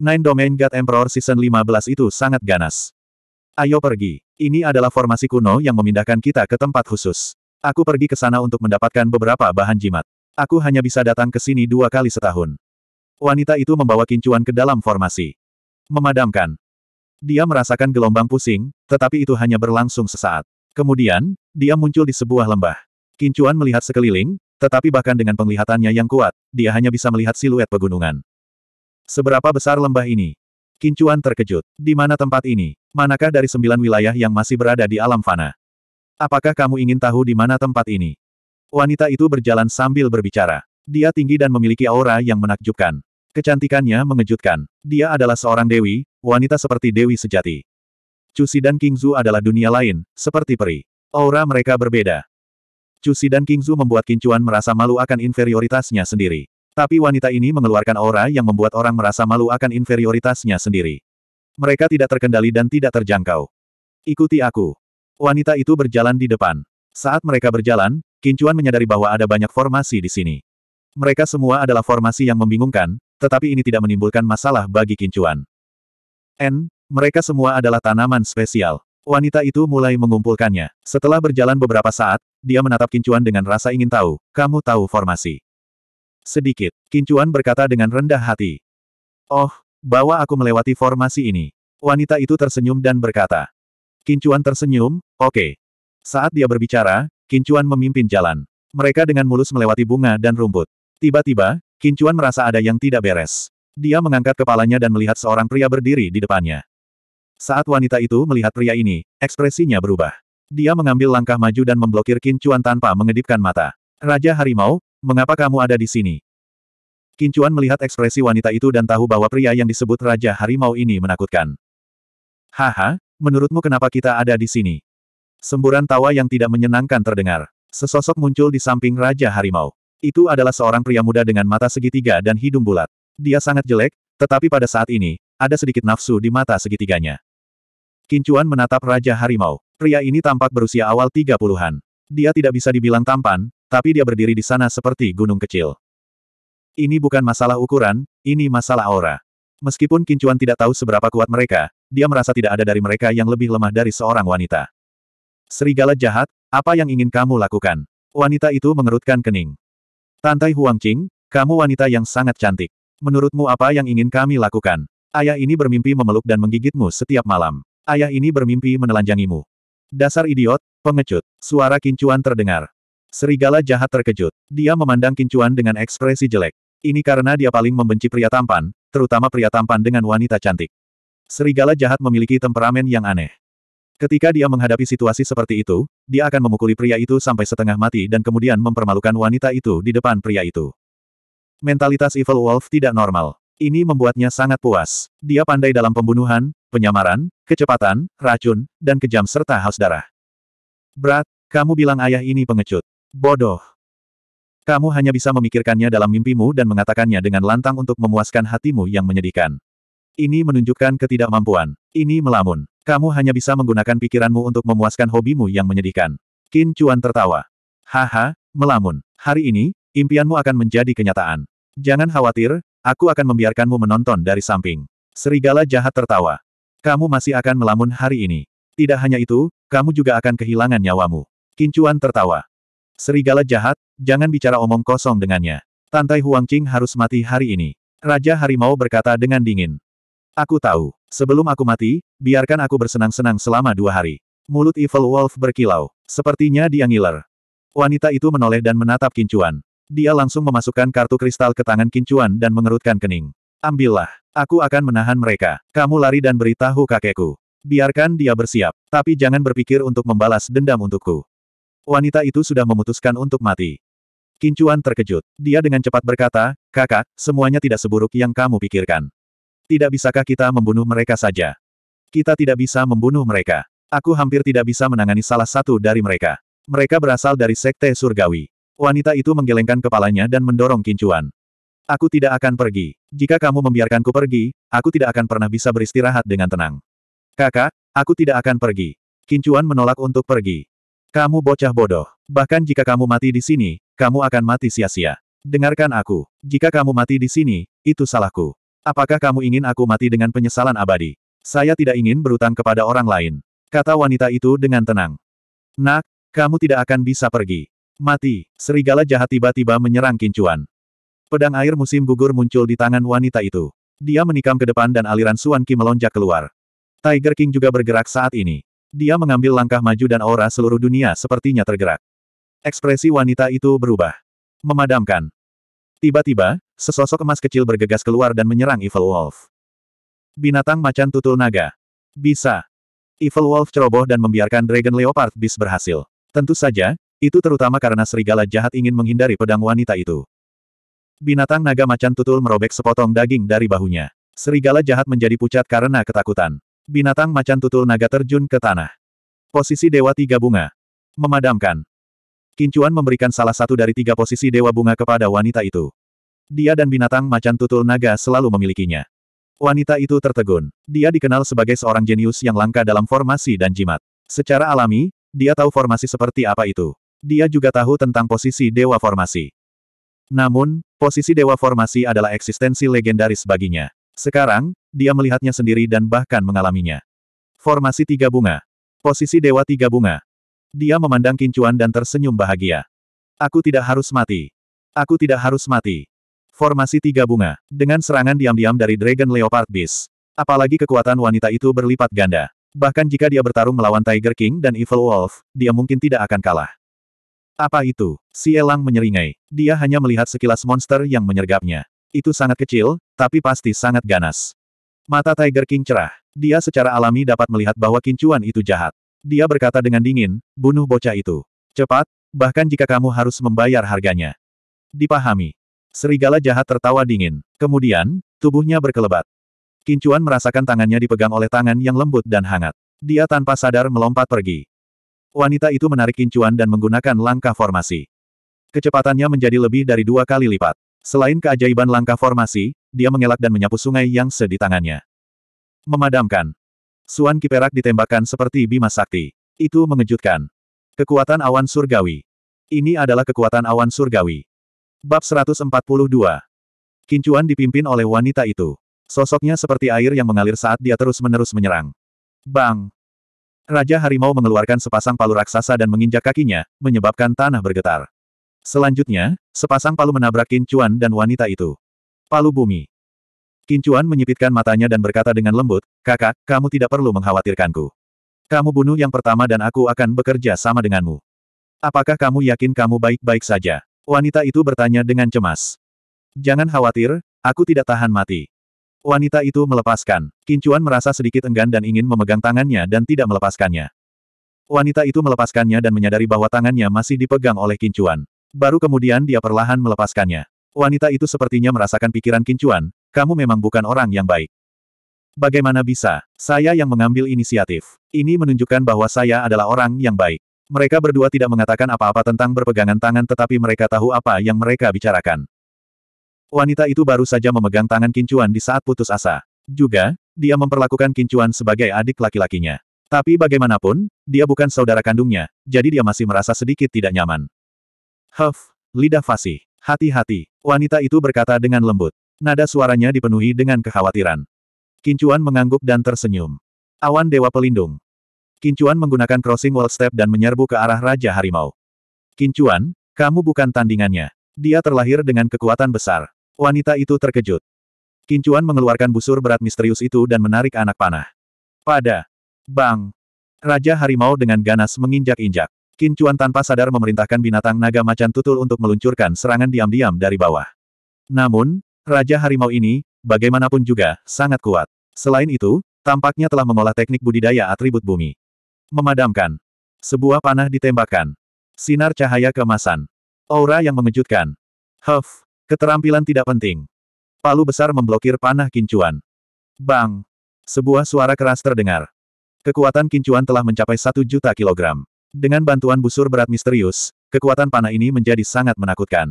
Nine Domain God Emperor Season 15 itu sangat ganas. Ayo pergi. Ini adalah formasi kuno yang memindahkan kita ke tempat khusus. Aku pergi ke sana untuk mendapatkan beberapa bahan jimat. Aku hanya bisa datang ke sini dua kali setahun. Wanita itu membawa kincuan ke dalam formasi. Memadamkan. Dia merasakan gelombang pusing, tetapi itu hanya berlangsung sesaat. Kemudian, dia muncul di sebuah lembah. Kincuan melihat sekeliling, tetapi bahkan dengan penglihatannya yang kuat, dia hanya bisa melihat siluet pegunungan. Seberapa besar lembah ini? Kincuan terkejut. Di mana tempat ini? Manakah dari sembilan wilayah yang masih berada di alam fana? Apakah kamu ingin tahu di mana tempat ini? Wanita itu berjalan sambil berbicara. Dia tinggi dan memiliki aura yang menakjubkan. Kecantikannya mengejutkan. Dia adalah seorang dewi, wanita seperti dewi sejati. Cusi dan Kingzu adalah dunia lain, seperti peri. Aura mereka berbeda. Cusi dan Kingzu membuat Kincuan merasa malu akan inferioritasnya sendiri. Tapi wanita ini mengeluarkan aura yang membuat orang merasa malu akan inferioritasnya sendiri. Mereka tidak terkendali dan tidak terjangkau. Ikuti aku. Wanita itu berjalan di depan. Saat mereka berjalan, Kincuan menyadari bahwa ada banyak formasi di sini. Mereka semua adalah formasi yang membingungkan, tetapi ini tidak menimbulkan masalah bagi Kincuan. N, mereka semua adalah tanaman spesial. Wanita itu mulai mengumpulkannya. Setelah berjalan beberapa saat, dia menatap Kincuan dengan rasa ingin tahu, kamu tahu formasi. Sedikit. Kincuan berkata dengan rendah hati. Oh, bawa aku melewati formasi ini. Wanita itu tersenyum dan berkata. Kincuan tersenyum, oke. Okay. Saat dia berbicara, Kincuan memimpin jalan. Mereka dengan mulus melewati bunga dan rumput. Tiba-tiba, Kincuan merasa ada yang tidak beres. Dia mengangkat kepalanya dan melihat seorang pria berdiri di depannya. Saat wanita itu melihat pria ini, ekspresinya berubah. Dia mengambil langkah maju dan memblokir Kincuan tanpa mengedipkan mata. Raja Harimau, Mengapa kamu ada di sini? Kincuan melihat ekspresi wanita itu dan tahu bahwa pria yang disebut Raja Harimau ini menakutkan. Haha, menurutmu kenapa kita ada di sini? Semburan tawa yang tidak menyenangkan terdengar. Sesosok muncul di samping Raja Harimau. Itu adalah seorang pria muda dengan mata segitiga dan hidung bulat. Dia sangat jelek, tetapi pada saat ini, ada sedikit nafsu di mata segitiganya. Kincuan menatap Raja Harimau. Pria ini tampak berusia awal 30-an. Dia tidak bisa dibilang tampan, tapi dia berdiri di sana seperti gunung kecil. Ini bukan masalah ukuran, ini masalah aura. Meskipun Kincuan tidak tahu seberapa kuat mereka, dia merasa tidak ada dari mereka yang lebih lemah dari seorang wanita. Serigala jahat, apa yang ingin kamu lakukan? Wanita itu mengerutkan kening. Tantai Huang Qing, kamu wanita yang sangat cantik. Menurutmu apa yang ingin kami lakukan? Ayah ini bermimpi memeluk dan menggigitmu setiap malam. Ayah ini bermimpi menelanjangimu. Dasar idiot, pengecut. Suara Kincuan terdengar. Serigala jahat terkejut. Dia memandang Kincuan dengan ekspresi jelek. Ini karena dia paling membenci pria tampan, terutama pria tampan dengan wanita cantik. Serigala jahat memiliki temperamen yang aneh. Ketika dia menghadapi situasi seperti itu, dia akan memukuli pria itu sampai setengah mati dan kemudian mempermalukan wanita itu di depan pria itu. Mentalitas Evil Wolf tidak normal. Ini membuatnya sangat puas. Dia pandai dalam pembunuhan, penyamaran, kecepatan, racun, dan kejam serta haus darah. Brat, kamu bilang ayah ini pengecut. Bodoh. Kamu hanya bisa memikirkannya dalam mimpimu dan mengatakannya dengan lantang untuk memuaskan hatimu yang menyedihkan. Ini menunjukkan ketidakmampuan. Ini melamun. Kamu hanya bisa menggunakan pikiranmu untuk memuaskan hobimu yang menyedihkan. Qin Chuan tertawa. Haha, melamun. Hari ini, impianmu akan menjadi kenyataan. Jangan khawatir, aku akan membiarkanmu menonton dari samping. Serigala jahat tertawa. Kamu masih akan melamun hari ini. Tidak hanya itu, kamu juga akan kehilangan nyawamu. Kincuan tertawa. Serigala jahat, jangan bicara omong kosong dengannya. Tantai Huangqing harus mati hari ini. Raja Harimau berkata dengan dingin. Aku tahu. Sebelum aku mati, biarkan aku bersenang-senang selama dua hari. Mulut Evil Wolf berkilau. Sepertinya dia ngiler. Wanita itu menoleh dan menatap Kincuan. Dia langsung memasukkan kartu kristal ke tangan Kincuan dan mengerutkan kening. Ambillah. Aku akan menahan mereka. Kamu lari dan beritahu kakekku. Biarkan dia bersiap. Tapi jangan berpikir untuk membalas dendam untukku. Wanita itu sudah memutuskan untuk mati. Kincuan terkejut. Dia dengan cepat berkata, kakak, semuanya tidak seburuk yang kamu pikirkan. Tidak bisakah kita membunuh mereka saja? Kita tidak bisa membunuh mereka. Aku hampir tidak bisa menangani salah satu dari mereka. Mereka berasal dari sekte surgawi. Wanita itu menggelengkan kepalanya dan mendorong kincuan. Aku tidak akan pergi. Jika kamu membiarkanku pergi, aku tidak akan pernah bisa beristirahat dengan tenang. Kakak, aku tidak akan pergi. Kincuan menolak untuk pergi. Kamu bocah bodoh. Bahkan jika kamu mati di sini, kamu akan mati sia-sia. Dengarkan aku. Jika kamu mati di sini, itu salahku. Apakah kamu ingin aku mati dengan penyesalan abadi? Saya tidak ingin berutang kepada orang lain. Kata wanita itu dengan tenang. Nak, kamu tidak akan bisa pergi. Mati, serigala jahat tiba-tiba menyerang kincuan. Pedang air musim gugur muncul di tangan wanita itu. Dia menikam ke depan dan aliran Suan Qi melonjak keluar. Tiger King juga bergerak saat ini. Dia mengambil langkah maju dan aura seluruh dunia sepertinya tergerak. Ekspresi wanita itu berubah. Memadamkan. Tiba-tiba, sesosok emas kecil bergegas keluar dan menyerang Evil Wolf. Binatang macan tutul naga. Bisa. Evil Wolf ceroboh dan membiarkan Dragon Leopard Beast berhasil. Tentu saja, itu terutama karena serigala jahat ingin menghindari pedang wanita itu. Binatang naga macan tutul merobek sepotong daging dari bahunya. Serigala jahat menjadi pucat karena ketakutan binatang macan tutul naga terjun ke tanah. Posisi Dewa Tiga Bunga. Memadamkan. Kincuan memberikan salah satu dari tiga posisi Dewa Bunga kepada wanita itu. Dia dan binatang macan tutul naga selalu memilikinya. Wanita itu tertegun. Dia dikenal sebagai seorang jenius yang langka dalam formasi dan jimat. Secara alami, dia tahu formasi seperti apa itu. Dia juga tahu tentang posisi Dewa Formasi. Namun, posisi Dewa Formasi adalah eksistensi legendaris baginya. Sekarang, dia melihatnya sendiri dan bahkan mengalaminya. Formasi tiga bunga. Posisi dewa tiga bunga. Dia memandang kincuan dan tersenyum bahagia. Aku tidak harus mati. Aku tidak harus mati. Formasi tiga bunga. Dengan serangan diam-diam dari Dragon Leopard Beast. Apalagi kekuatan wanita itu berlipat ganda. Bahkan jika dia bertarung melawan Tiger King dan Evil Wolf, dia mungkin tidak akan kalah. Apa itu? Si Elang menyeringai. Dia hanya melihat sekilas monster yang menyergapnya. Itu sangat kecil, tapi pasti sangat ganas. Mata Tiger King cerah. Dia secara alami dapat melihat bahwa kincuan itu jahat. Dia berkata dengan dingin, bunuh bocah itu. Cepat, bahkan jika kamu harus membayar harganya. Dipahami. Serigala jahat tertawa dingin. Kemudian, tubuhnya berkelebat. Kincuan merasakan tangannya dipegang oleh tangan yang lembut dan hangat. Dia tanpa sadar melompat pergi. Wanita itu menarik kincuan dan menggunakan langkah formasi. Kecepatannya menjadi lebih dari dua kali lipat. Selain keajaiban langkah formasi, dia mengelak dan menyapu sungai yang sedi tangannya. Memadamkan. Suan Kiperak ditembakkan seperti bima sakti. Itu mengejutkan. Kekuatan awan surgawi. Ini adalah kekuatan awan surgawi. Bab 142. Kincuan dipimpin oleh wanita itu. Sosoknya seperti air yang mengalir saat dia terus-menerus menyerang. Bang! Raja Harimau mengeluarkan sepasang palu raksasa dan menginjak kakinya, menyebabkan tanah bergetar. Selanjutnya, sepasang palu menabrak Kincuan dan wanita itu. Palu bumi. Kincuan menyipitkan matanya dan berkata dengan lembut, kakak, kamu tidak perlu mengkhawatirkanku. Kamu bunuh yang pertama dan aku akan bekerja sama denganmu. Apakah kamu yakin kamu baik-baik saja? Wanita itu bertanya dengan cemas. Jangan khawatir, aku tidak tahan mati. Wanita itu melepaskan. Kincuan merasa sedikit enggan dan ingin memegang tangannya dan tidak melepaskannya. Wanita itu melepaskannya dan menyadari bahwa tangannya masih dipegang oleh Kincuan. Baru kemudian dia perlahan melepaskannya. Wanita itu sepertinya merasakan pikiran Kincuan, kamu memang bukan orang yang baik. Bagaimana bisa? Saya yang mengambil inisiatif. Ini menunjukkan bahwa saya adalah orang yang baik. Mereka berdua tidak mengatakan apa-apa tentang berpegangan tangan tetapi mereka tahu apa yang mereka bicarakan. Wanita itu baru saja memegang tangan Kincuan di saat putus asa. Juga, dia memperlakukan Kincuan sebagai adik laki-lakinya. Tapi bagaimanapun, dia bukan saudara kandungnya, jadi dia masih merasa sedikit tidak nyaman. Huff, lidah fasih. Hati-hati, wanita itu berkata dengan lembut. Nada suaranya dipenuhi dengan kekhawatiran. Kincuan mengangguk dan tersenyum. Awan Dewa Pelindung. Kincuan menggunakan crossing wall step dan menyerbu ke arah Raja Harimau. Kincuan, kamu bukan tandingannya. Dia terlahir dengan kekuatan besar. Wanita itu terkejut. Kincuan mengeluarkan busur berat misterius itu dan menarik anak panah. Pada. Bang. Raja Harimau dengan ganas menginjak-injak. Qin Chuan tanpa sadar memerintahkan binatang naga macan tutul untuk meluncurkan serangan diam-diam dari bawah. Namun, Raja Harimau ini, bagaimanapun juga, sangat kuat. Selain itu, tampaknya telah mengolah teknik budidaya atribut bumi. Memadamkan. Sebuah panah ditembakkan. Sinar cahaya kemasan. Aura yang mengejutkan. Huff, keterampilan tidak penting. Palu besar memblokir panah kincuan. Bang! Sebuah suara keras terdengar. Kekuatan kincuan telah mencapai satu juta kilogram. Dengan bantuan busur berat misterius, kekuatan panah ini menjadi sangat menakutkan.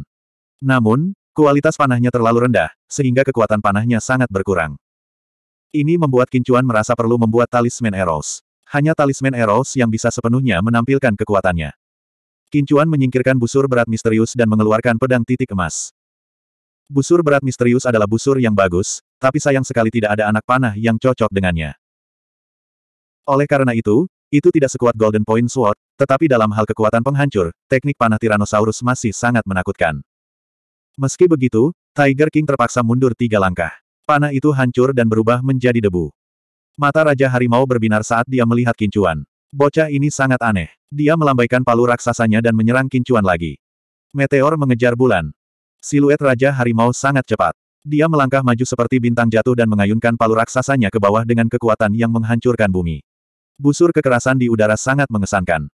Namun, kualitas panahnya terlalu rendah, sehingga kekuatan panahnya sangat berkurang. Ini membuat Kincuan merasa perlu membuat talisman Eros. Hanya talisman Eros yang bisa sepenuhnya menampilkan kekuatannya. Kincuan menyingkirkan busur berat misterius dan mengeluarkan pedang titik emas. Busur berat misterius adalah busur yang bagus, tapi sayang sekali tidak ada anak panah yang cocok dengannya. Oleh karena itu, itu tidak sekuat Golden Point Sword, tetapi dalam hal kekuatan penghancur, teknik panah Tyrannosaurus masih sangat menakutkan. Meski begitu, Tiger King terpaksa mundur tiga langkah. Panah itu hancur dan berubah menjadi debu. Mata Raja Harimau berbinar saat dia melihat kincuan. Bocah ini sangat aneh. Dia melambaikan palu raksasanya dan menyerang kincuan lagi. Meteor mengejar bulan. Siluet Raja Harimau sangat cepat. Dia melangkah maju seperti bintang jatuh dan mengayunkan palu raksasanya ke bawah dengan kekuatan yang menghancurkan bumi. Busur kekerasan di udara sangat mengesankan.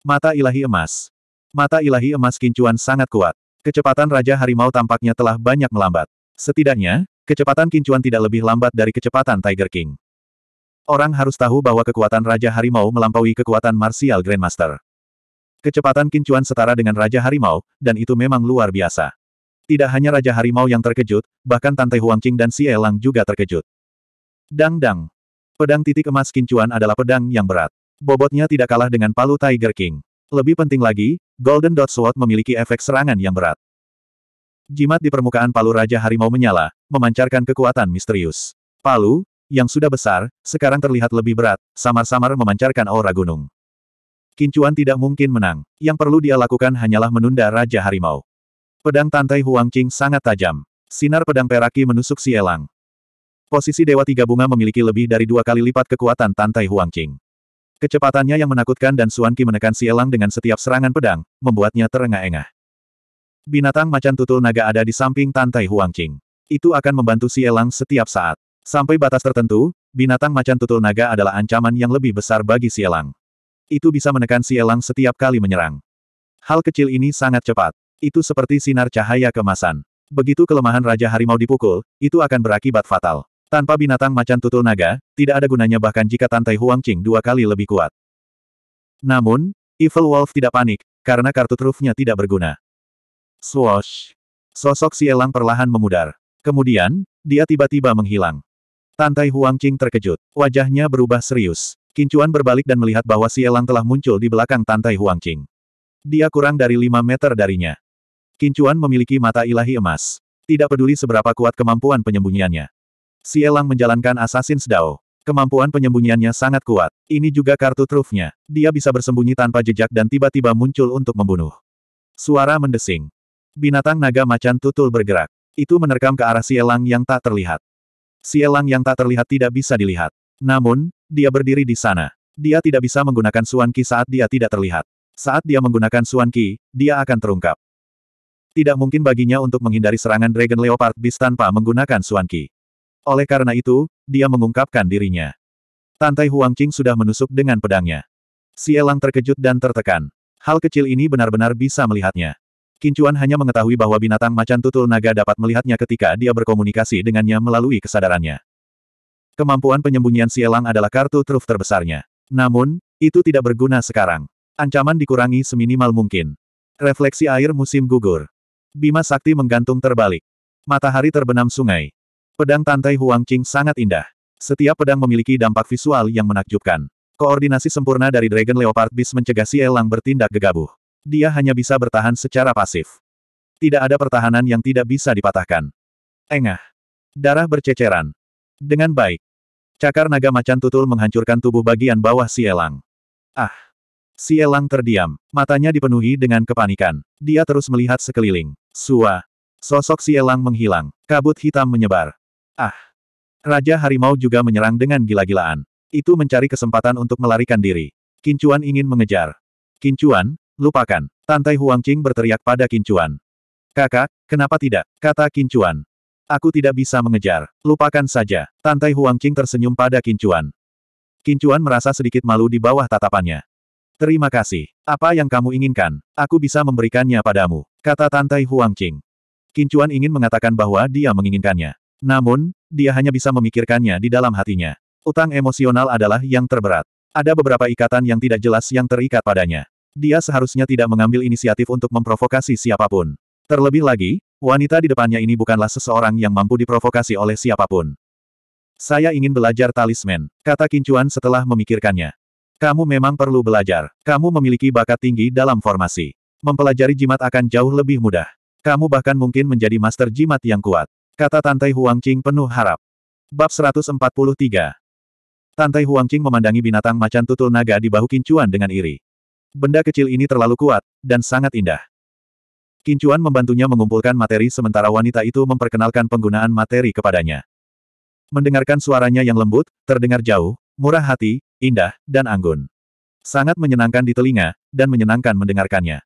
Mata ilahi emas. Mata ilahi emas kincuan sangat kuat. Kecepatan Raja Harimau tampaknya telah banyak melambat. Setidaknya, kecepatan kincuan tidak lebih lambat dari kecepatan Tiger King. Orang harus tahu bahwa kekuatan Raja Harimau melampaui kekuatan Martial Grandmaster. Kecepatan kincuan setara dengan Raja Harimau, dan itu memang luar biasa. Tidak hanya Raja Harimau yang terkejut, bahkan Tante Huangqing dan Si Elang juga terkejut. Dang-dang. Pedang titik emas kincuan adalah pedang yang berat. Bobotnya tidak kalah dengan palu Tiger King. Lebih penting lagi, Golden Dot Sword memiliki efek serangan yang berat. Jimat di permukaan palu Raja Harimau menyala, memancarkan kekuatan misterius. Palu, yang sudah besar, sekarang terlihat lebih berat, samar-samar memancarkan aura gunung. Kincuan tidak mungkin menang. Yang perlu dia lakukan hanyalah menunda Raja Harimau. Pedang Tantai Huang Qing sangat tajam. Sinar pedang peraki menusuk si elang. Posisi Dewa Tiga Bunga memiliki lebih dari dua kali lipat kekuatan Tantai Huang Qing. Kecepatannya yang menakutkan dan Suanki menekan Sielang dengan setiap serangan pedang, membuatnya terengah-engah. Binatang macan tutul naga ada di samping Tantai Huangqing. Itu akan membantu Sielang setiap saat. Sampai batas tertentu, binatang macan tutul naga adalah ancaman yang lebih besar bagi Sielang. Itu bisa menekan Sielang setiap kali menyerang. Hal kecil ini sangat cepat. Itu seperti sinar cahaya kemasan. Begitu kelemahan Raja Harimau dipukul, itu akan berakibat fatal. Tanpa binatang macan tutul naga, tidak ada gunanya bahkan jika Tantai Qing dua kali lebih kuat. Namun, Evil Wolf tidak panik, karena kartu trufnya tidak berguna. Swoosh! Sosok si elang perlahan memudar. Kemudian, dia tiba-tiba menghilang. Tantai Qing terkejut. Wajahnya berubah serius. Kincuan berbalik dan melihat bahwa si elang telah muncul di belakang Tantai Qing. Dia kurang dari 5 meter darinya. Kincuan memiliki mata ilahi emas. Tidak peduli seberapa kuat kemampuan penyembunyiannya. Si Elang menjalankan Assassin's Dao. Kemampuan penyembunyiannya sangat kuat. Ini juga kartu trufnya. Dia bisa bersembunyi tanpa jejak dan tiba-tiba muncul untuk membunuh. Suara mendesing. Binatang naga macan tutul bergerak. Itu menerkam ke arah si Elang yang tak terlihat. Si Elang yang tak terlihat tidak bisa dilihat. Namun, dia berdiri di sana. Dia tidak bisa menggunakan Suan Ki saat dia tidak terlihat. Saat dia menggunakan Suan Ki, dia akan terungkap. Tidak mungkin baginya untuk menghindari serangan Dragon Leopard Beast tanpa menggunakan Suan Ki. Oleh karena itu, dia mengungkapkan dirinya. Tantai Huang Qing sudah menusuk dengan pedangnya. Si Elang terkejut dan tertekan. Hal kecil ini benar-benar bisa melihatnya. Kincuan hanya mengetahui bahwa binatang macan tutul naga dapat melihatnya ketika dia berkomunikasi dengannya melalui kesadarannya. Kemampuan penyembunyian si Elang adalah kartu truf terbesarnya. Namun, itu tidak berguna sekarang. Ancaman dikurangi seminimal mungkin. Refleksi air musim gugur. Bima Sakti menggantung terbalik. Matahari terbenam sungai. Pedang Tantai Huang Qing sangat indah. Setiap pedang memiliki dampak visual yang menakjubkan. Koordinasi sempurna dari Dragon Leopard Beast mencegah si Elang bertindak gegabah. Dia hanya bisa bertahan secara pasif. Tidak ada pertahanan yang tidak bisa dipatahkan. Engah. Darah berceceran. Dengan baik. Cakar naga macan tutul menghancurkan tubuh bagian bawah si Elang. Ah. Si Elang terdiam. Matanya dipenuhi dengan kepanikan. Dia terus melihat sekeliling. Sua. Sosok si Elang menghilang. Kabut hitam menyebar. Ah! Raja Harimau juga menyerang dengan gila-gilaan. Itu mencari kesempatan untuk melarikan diri. Kincuan ingin mengejar. Kincuan, lupakan. Tantai Huangqing berteriak pada Kincuan. Kakak, kenapa tidak? Kata Kincuan. Aku tidak bisa mengejar. Lupakan saja. Tantai Huangqing tersenyum pada Kincuan. Kincuan merasa sedikit malu di bawah tatapannya. Terima kasih. Apa yang kamu inginkan, aku bisa memberikannya padamu, kata Tantai Huangqing. Kincuan ingin mengatakan bahwa dia menginginkannya. Namun, dia hanya bisa memikirkannya di dalam hatinya. Utang emosional adalah yang terberat. Ada beberapa ikatan yang tidak jelas yang terikat padanya. Dia seharusnya tidak mengambil inisiatif untuk memprovokasi siapapun. Terlebih lagi, wanita di depannya ini bukanlah seseorang yang mampu diprovokasi oleh siapapun. Saya ingin belajar talisman, kata Kincuan setelah memikirkannya. Kamu memang perlu belajar. Kamu memiliki bakat tinggi dalam formasi. Mempelajari jimat akan jauh lebih mudah. Kamu bahkan mungkin menjadi master jimat yang kuat. Kata Tante Huang Qing penuh harap. Bab 143 Tante Huang Qing memandangi binatang macan tutul naga di bahu Kincuan dengan iri. Benda kecil ini terlalu kuat, dan sangat indah. Kincuan membantunya mengumpulkan materi sementara wanita itu memperkenalkan penggunaan materi kepadanya. Mendengarkan suaranya yang lembut, terdengar jauh, murah hati, indah, dan anggun. Sangat menyenangkan di telinga, dan menyenangkan mendengarkannya.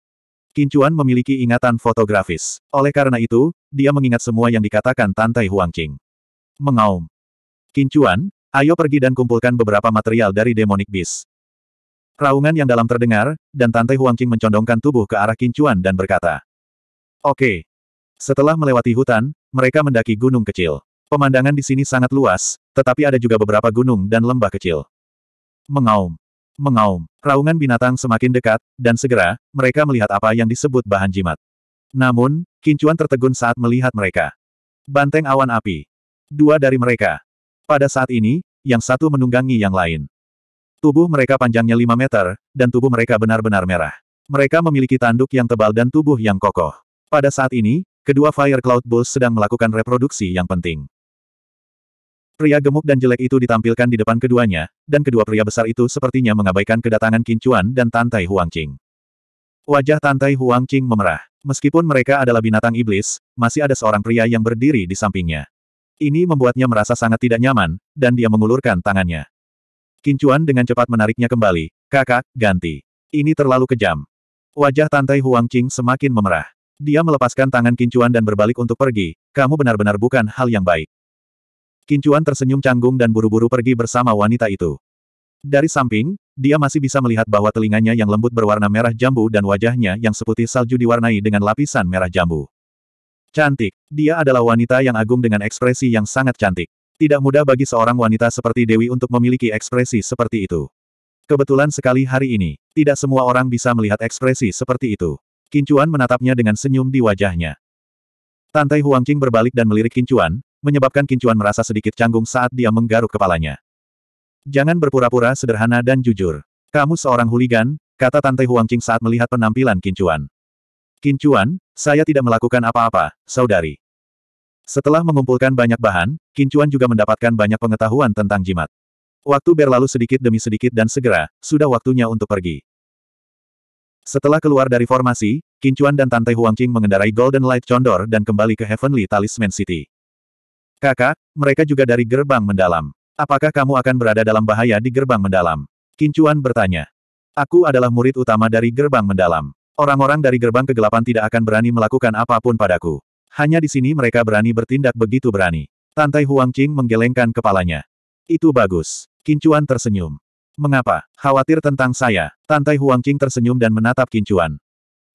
Kincuan memiliki ingatan fotografis. Oleh karena itu, dia mengingat semua yang dikatakan Tantai Huangqing. Mengaum. Kincuan, ayo pergi dan kumpulkan beberapa material dari Demonic Beast. Raungan yang dalam terdengar, dan Tantai Huangqing mencondongkan tubuh ke arah Kincuan dan berkata. Oke. Setelah melewati hutan, mereka mendaki gunung kecil. Pemandangan di sini sangat luas, tetapi ada juga beberapa gunung dan lembah kecil. Mengaum. Mengaum, raungan binatang semakin dekat, dan segera, mereka melihat apa yang disebut bahan jimat. Namun, Kincuan tertegun saat melihat mereka. Banteng awan api. Dua dari mereka. Pada saat ini, yang satu menunggangi yang lain. Tubuh mereka panjangnya 5 meter, dan tubuh mereka benar-benar merah. Mereka memiliki tanduk yang tebal dan tubuh yang kokoh. Pada saat ini, kedua Fire Cloud Bulls sedang melakukan reproduksi yang penting. Pria gemuk dan jelek itu ditampilkan di depan keduanya, dan kedua pria besar itu sepertinya mengabaikan kedatangan Kincuan dan Tantai Huangqing. Wajah Tantai Huangqing memerah. Meskipun mereka adalah binatang iblis, masih ada seorang pria yang berdiri di sampingnya. Ini membuatnya merasa sangat tidak nyaman, dan dia mengulurkan tangannya. Kincuan dengan cepat menariknya kembali, kakak, ganti. Ini terlalu kejam. Wajah Tantai Huangqing semakin memerah. Dia melepaskan tangan Kincuan dan berbalik untuk pergi, kamu benar-benar bukan hal yang baik. Kincuan tersenyum canggung dan buru-buru pergi bersama wanita itu. Dari samping, dia masih bisa melihat bahwa telinganya yang lembut berwarna merah jambu dan wajahnya yang seputih salju diwarnai dengan lapisan merah jambu. Cantik, dia adalah wanita yang agung dengan ekspresi yang sangat cantik. Tidak mudah bagi seorang wanita seperti Dewi untuk memiliki ekspresi seperti itu. Kebetulan sekali hari ini, tidak semua orang bisa melihat ekspresi seperti itu. Kincuan menatapnya dengan senyum di wajahnya. Tantai Huangqing berbalik dan melirik Kincuan, menyebabkan Kincuan merasa sedikit canggung saat dia menggaruk kepalanya. Jangan berpura-pura sederhana dan jujur. Kamu seorang huligan, kata Tante Huangqing saat melihat penampilan Kincuan. Kincuan, saya tidak melakukan apa-apa, saudari. Setelah mengumpulkan banyak bahan, Kincuan juga mendapatkan banyak pengetahuan tentang jimat. Waktu berlalu sedikit demi sedikit dan segera, sudah waktunya untuk pergi. Setelah keluar dari formasi, Kincuan dan Tante Huangqing mengendarai Golden Light Condor dan kembali ke Heavenly Talisman City. Kakak, mereka juga dari gerbang mendalam. Apakah kamu akan berada dalam bahaya di gerbang mendalam? Kincuan bertanya. Aku adalah murid utama dari gerbang mendalam. Orang-orang dari gerbang kegelapan tidak akan berani melakukan apapun padaku. Hanya di sini mereka berani bertindak begitu berani. Tantai Huang Qing menggelengkan kepalanya. Itu bagus. Kincuan tersenyum. Mengapa? Khawatir tentang saya. Tantai Huang Qing tersenyum dan menatap Kincuan.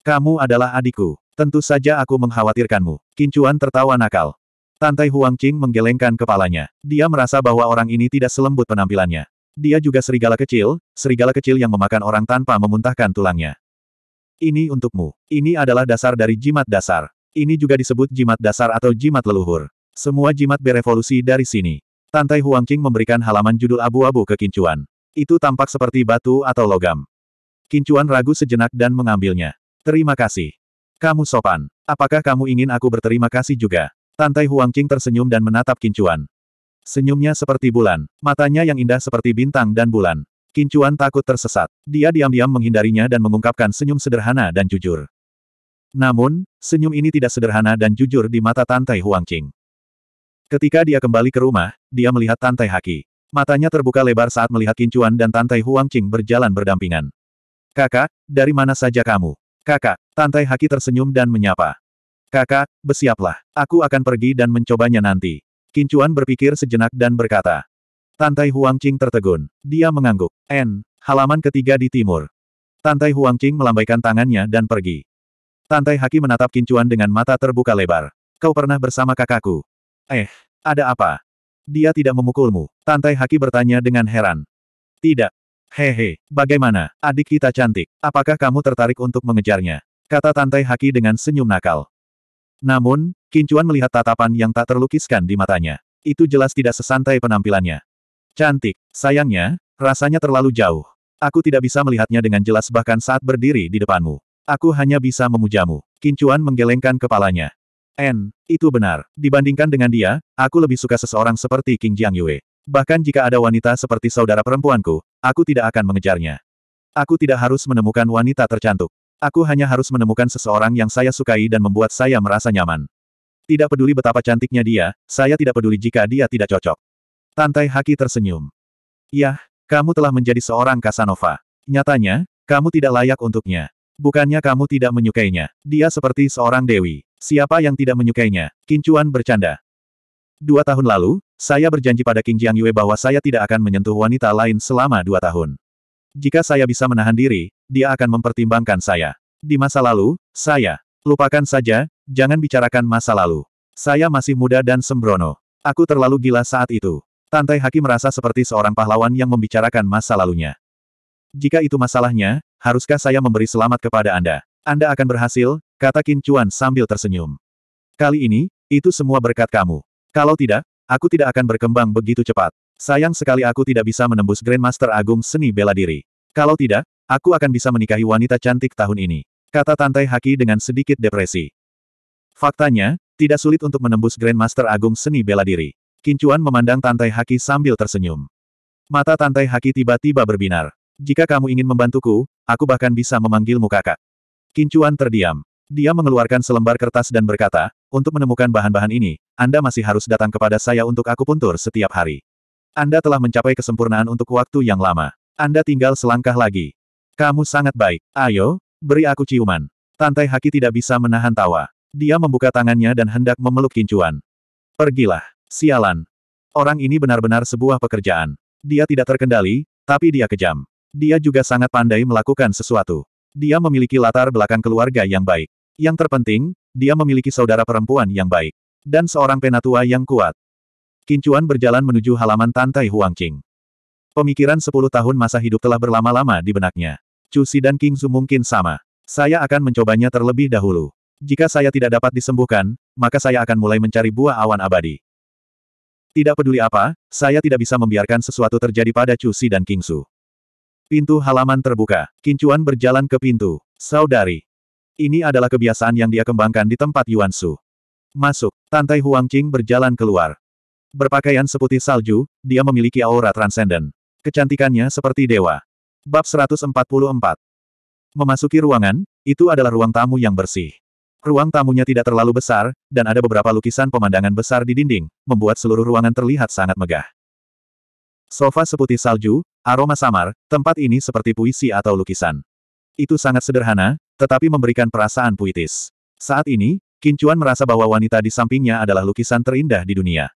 Kamu adalah adikku. Tentu saja aku mengkhawatirkanmu. Kincuan tertawa nakal. Tantai Huang Qing menggelengkan kepalanya. Dia merasa bahwa orang ini tidak selembut penampilannya. Dia juga serigala kecil, serigala kecil yang memakan orang tanpa memuntahkan tulangnya. Ini untukmu. Ini adalah dasar dari jimat dasar. Ini juga disebut jimat dasar atau jimat leluhur. Semua jimat berevolusi dari sini. Tantai Huang Qing memberikan halaman judul abu-abu ke Kincuan. Itu tampak seperti batu atau logam. Kincuan ragu sejenak dan mengambilnya. Terima kasih. Kamu sopan. Apakah kamu ingin aku berterima kasih juga? Tantai Huang Qing tersenyum dan menatap Kincuan. Senyumnya seperti bulan, matanya yang indah seperti bintang dan bulan. Kincuan takut tersesat. Dia diam-diam menghindarinya dan mengungkapkan senyum sederhana dan jujur. Namun, senyum ini tidak sederhana dan jujur di mata Tantai Huang Qing. Ketika dia kembali ke rumah, dia melihat Tantai Haki. Matanya terbuka lebar saat melihat Kincuan dan Tantai Huang Qing berjalan berdampingan. Kakak, dari mana saja kamu? Kakak, Tantai Haki tersenyum dan menyapa. Kakak, bersiaplah. Aku akan pergi dan mencobanya nanti. Kincuan berpikir sejenak dan berkata. Tantai Huangqing tertegun. Dia mengangguk. N. Halaman ketiga di timur. Tantai Huangqing melambaikan tangannya dan pergi. Tantai Haki menatap Kincuan dengan mata terbuka lebar. Kau pernah bersama kakakku. Eh, ada apa? Dia tidak memukulmu. Tantai Haki bertanya dengan heran. Tidak. Hehe, bagaimana, adik kita cantik? Apakah kamu tertarik untuk mengejarnya? Kata Tantai Haki dengan senyum nakal. Namun, Kincuan melihat tatapan yang tak terlukiskan di matanya. Itu jelas tidak sesantai penampilannya. Cantik, sayangnya, rasanya terlalu jauh. Aku tidak bisa melihatnya dengan jelas bahkan saat berdiri di depanmu. Aku hanya bisa memujamu. Kincuan menggelengkan kepalanya. En, itu benar. Dibandingkan dengan dia, aku lebih suka seseorang seperti King Jiang Yue. Bahkan jika ada wanita seperti saudara perempuanku, aku tidak akan mengejarnya. Aku tidak harus menemukan wanita tercantik. Aku hanya harus menemukan seseorang yang saya sukai dan membuat saya merasa nyaman. Tidak peduli betapa cantiknya dia, saya tidak peduli jika dia tidak cocok. Tantai Haki tersenyum. Yah, kamu telah menjadi seorang Casanova. Nyatanya, kamu tidak layak untuknya. Bukannya kamu tidak menyukainya. Dia seperti seorang dewi. Siapa yang tidak menyukainya? Kincuan bercanda. Dua tahun lalu, saya berjanji pada King Jiang Yue bahwa saya tidak akan menyentuh wanita lain selama dua tahun. Jika saya bisa menahan diri, dia akan mempertimbangkan saya. Di masa lalu, saya. Lupakan saja, jangan bicarakan masa lalu. Saya masih muda dan sembrono. Aku terlalu gila saat itu. Tantai Haki merasa seperti seorang pahlawan yang membicarakan masa lalunya. Jika itu masalahnya, haruskah saya memberi selamat kepada Anda? Anda akan berhasil, kata Qin Chuan sambil tersenyum. Kali ini, itu semua berkat kamu. Kalau tidak, aku tidak akan berkembang begitu cepat. Sayang sekali aku tidak bisa menembus Grandmaster Agung Seni Bela Diri. Kalau tidak, aku akan bisa menikahi wanita cantik tahun ini. Kata Tante Haki dengan sedikit depresi. Faktanya, tidak sulit untuk menembus Grandmaster Agung Seni Bela Diri. Kincuan memandang Tante Haki sambil tersenyum. Mata Tante Haki tiba-tiba berbinar. Jika kamu ingin membantuku, aku bahkan bisa memanggilmu kakak. Kincuan terdiam. Dia mengeluarkan selembar kertas dan berkata, untuk menemukan bahan-bahan ini, Anda masih harus datang kepada saya untuk aku puntur setiap hari. Anda telah mencapai kesempurnaan untuk waktu yang lama. Anda tinggal selangkah lagi. Kamu sangat baik. Ayo, beri aku ciuman. Tantai Haki tidak bisa menahan tawa. Dia membuka tangannya dan hendak memeluk kincuan. Pergilah. Sialan. Orang ini benar-benar sebuah pekerjaan. Dia tidak terkendali, tapi dia kejam. Dia juga sangat pandai melakukan sesuatu. Dia memiliki latar belakang keluarga yang baik. Yang terpenting, dia memiliki saudara perempuan yang baik. Dan seorang penatua yang kuat. Kincuan berjalan menuju halaman Tantai Huangqing. Pemikiran sepuluh tahun masa hidup telah berlama-lama di benaknya. Chu Si dan King Su mungkin sama. Saya akan mencobanya terlebih dahulu. Jika saya tidak dapat disembuhkan, maka saya akan mulai mencari buah awan abadi. Tidak peduli apa, saya tidak bisa membiarkan sesuatu terjadi pada Chu Si dan King Su. Pintu halaman terbuka. Kincuan berjalan ke pintu. Saudari. Ini adalah kebiasaan yang dia kembangkan di tempat Yuan Su. Masuk. Tantai Qing berjalan keluar. Berpakaian seputih salju, dia memiliki aura transenden. Kecantikannya seperti dewa. Bab 144 Memasuki ruangan, itu adalah ruang tamu yang bersih. Ruang tamunya tidak terlalu besar, dan ada beberapa lukisan pemandangan besar di dinding, membuat seluruh ruangan terlihat sangat megah. Sofa seputih salju, aroma samar, tempat ini seperti puisi atau lukisan. Itu sangat sederhana, tetapi memberikan perasaan puitis. Saat ini, Kincuan merasa bahwa wanita di sampingnya adalah lukisan terindah di dunia.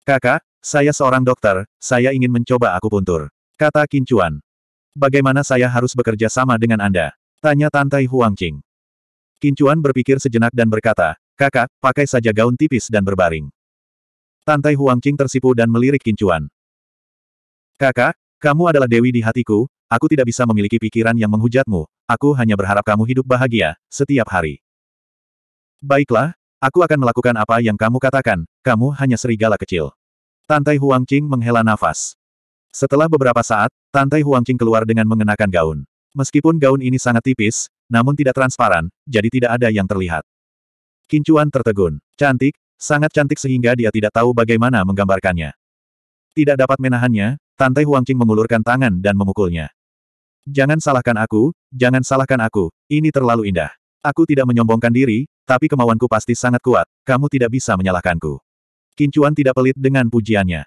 Kakak, saya seorang dokter, saya ingin mencoba aku puntur. Kata Kincuan. Bagaimana saya harus bekerja sama dengan Anda? Tanya Tantai Huangqing. Kincuan berpikir sejenak dan berkata, Kakak, pakai saja gaun tipis dan berbaring. Tantai Huangqing tersipu dan melirik Kincuan. Kakak, kamu adalah dewi di hatiku, aku tidak bisa memiliki pikiran yang menghujatmu, aku hanya berharap kamu hidup bahagia, setiap hari. Baiklah, Aku akan melakukan apa yang kamu katakan, kamu hanya serigala kecil. Tantai Huangqing menghela nafas. Setelah beberapa saat, Tantai Huangqing keluar dengan mengenakan gaun. Meskipun gaun ini sangat tipis, namun tidak transparan, jadi tidak ada yang terlihat. Kincuan tertegun. Cantik, sangat cantik sehingga dia tidak tahu bagaimana menggambarkannya. Tidak dapat menahannya, Tantai Huangqing mengulurkan tangan dan memukulnya. Jangan salahkan aku, jangan salahkan aku, ini terlalu indah. Aku tidak menyombongkan diri, tapi kemauanku pasti sangat kuat, kamu tidak bisa menyalahkanku. Kincuan tidak pelit dengan pujiannya.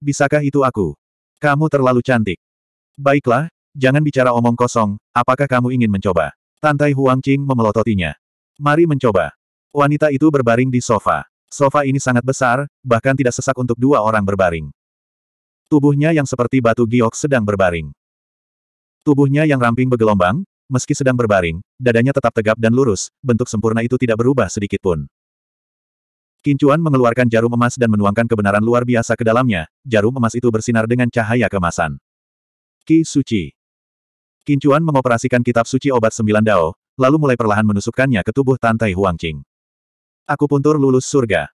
Bisakah itu aku? Kamu terlalu cantik. Baiklah, jangan bicara omong kosong, apakah kamu ingin mencoba? Tantai Huang Qing memelototinya. Mari mencoba. Wanita itu berbaring di sofa. Sofa ini sangat besar, bahkan tidak sesak untuk dua orang berbaring. Tubuhnya yang seperti batu giok sedang berbaring. Tubuhnya yang ramping bergelombang, meski sedang berbaring, dadanya tetap tegap dan lurus, bentuk sempurna itu tidak berubah sedikit pun. Kincuan mengeluarkan jarum emas dan menuangkan kebenaran luar biasa ke dalamnya, jarum emas itu bersinar dengan cahaya kemasan. Ki Suci Kincuan mengoperasikan kitab suci obat sembilan dao, lalu mulai perlahan menusukkannya ke tubuh Tantai Huangqing. Aku puntur lulus surga.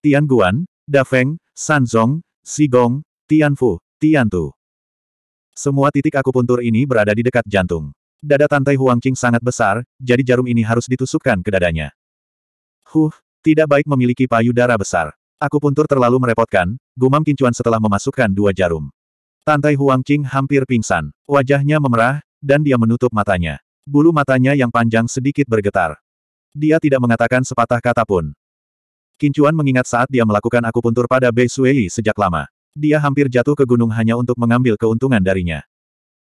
Tian Guan, Da Feng, San Zong, si gong, Tian Fu, Tian Tu. Semua titik aku puntur ini berada di dekat jantung. Dada Tantai Huangqing sangat besar, jadi jarum ini harus ditusukkan ke dadanya. Huh, tidak baik memiliki payudara besar. Aku puntur terlalu merepotkan, gumam Kincuan setelah memasukkan dua jarum. Tantai Huangqing hampir pingsan. Wajahnya memerah, dan dia menutup matanya. Bulu matanya yang panjang sedikit bergetar. Dia tidak mengatakan sepatah kata pun. Kincuan mengingat saat dia melakukan akupuntur pada Bei Sui sejak lama. Dia hampir jatuh ke gunung hanya untuk mengambil keuntungan darinya.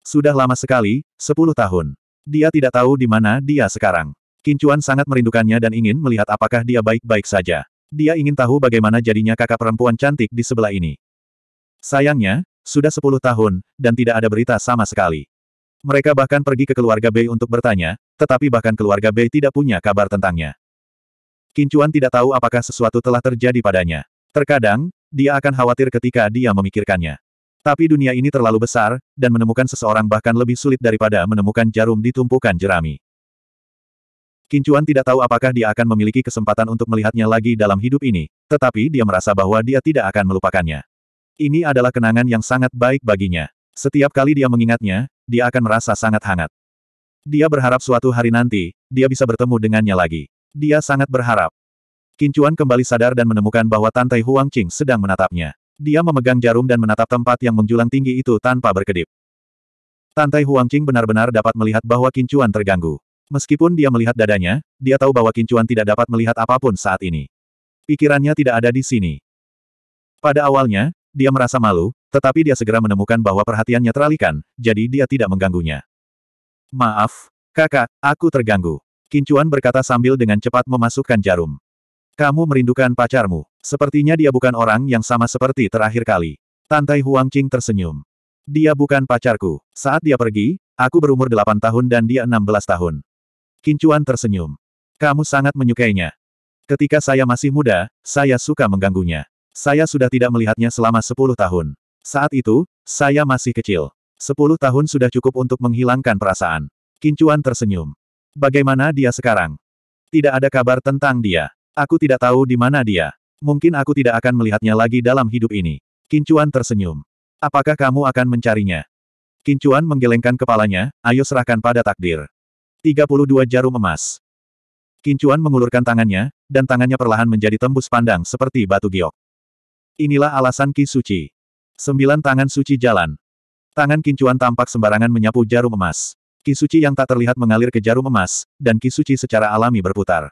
Sudah lama sekali, sepuluh tahun. Dia tidak tahu di mana dia sekarang. Kincuan sangat merindukannya dan ingin melihat apakah dia baik-baik saja. Dia ingin tahu bagaimana jadinya kakak perempuan cantik di sebelah ini. Sayangnya, sudah sepuluh tahun, dan tidak ada berita sama sekali. Mereka bahkan pergi ke keluarga Bei untuk bertanya, tetapi bahkan keluarga Bei tidak punya kabar tentangnya. Kincuan tidak tahu apakah sesuatu telah terjadi padanya. Terkadang, dia akan khawatir ketika dia memikirkannya. Tapi dunia ini terlalu besar, dan menemukan seseorang bahkan lebih sulit daripada menemukan jarum di tumpukan jerami. Kincuan tidak tahu apakah dia akan memiliki kesempatan untuk melihatnya lagi dalam hidup ini, tetapi dia merasa bahwa dia tidak akan melupakannya. Ini adalah kenangan yang sangat baik baginya. Setiap kali dia mengingatnya, dia akan merasa sangat hangat. Dia berharap suatu hari nanti, dia bisa bertemu dengannya lagi. Dia sangat berharap. Kincuan kembali sadar dan menemukan bahwa Tantai Huang Qing sedang menatapnya. Dia memegang jarum dan menatap tempat yang menjulang tinggi itu tanpa berkedip. Tantai Huangqing benar-benar dapat melihat bahwa Kincuan terganggu. Meskipun dia melihat dadanya, dia tahu bahwa Kincuan tidak dapat melihat apapun saat ini. Pikirannya tidak ada di sini. Pada awalnya, dia merasa malu, tetapi dia segera menemukan bahwa perhatiannya teralihkan, jadi dia tidak mengganggunya. Maaf, kakak, aku terganggu. Kincuan berkata sambil dengan cepat memasukkan jarum. Kamu merindukan pacarmu. Sepertinya dia bukan orang yang sama seperti terakhir kali. Tantai Huang Qing tersenyum. Dia bukan pacarku. Saat dia pergi, aku berumur 8 tahun dan dia 16 tahun. Kincuan tersenyum. Kamu sangat menyukainya. Ketika saya masih muda, saya suka mengganggunya. Saya sudah tidak melihatnya selama 10 tahun. Saat itu, saya masih kecil. 10 tahun sudah cukup untuk menghilangkan perasaan. Kincuan tersenyum. Bagaimana dia sekarang? Tidak ada kabar tentang dia. Aku tidak tahu di mana dia. Mungkin aku tidak akan melihatnya lagi dalam hidup ini. Kincuan tersenyum. Apakah kamu akan mencarinya? Kincuan menggelengkan kepalanya, ayo serahkan pada takdir. 32 jarum emas. Kincuan mengulurkan tangannya, dan tangannya perlahan menjadi tembus pandang seperti batu giok. Inilah alasan Ki Suci. Sembilan tangan suci jalan. Tangan Kincuan tampak sembarangan menyapu jarum emas. Ki Suci yang tak terlihat mengalir ke jarum emas, dan Ki Suci secara alami berputar.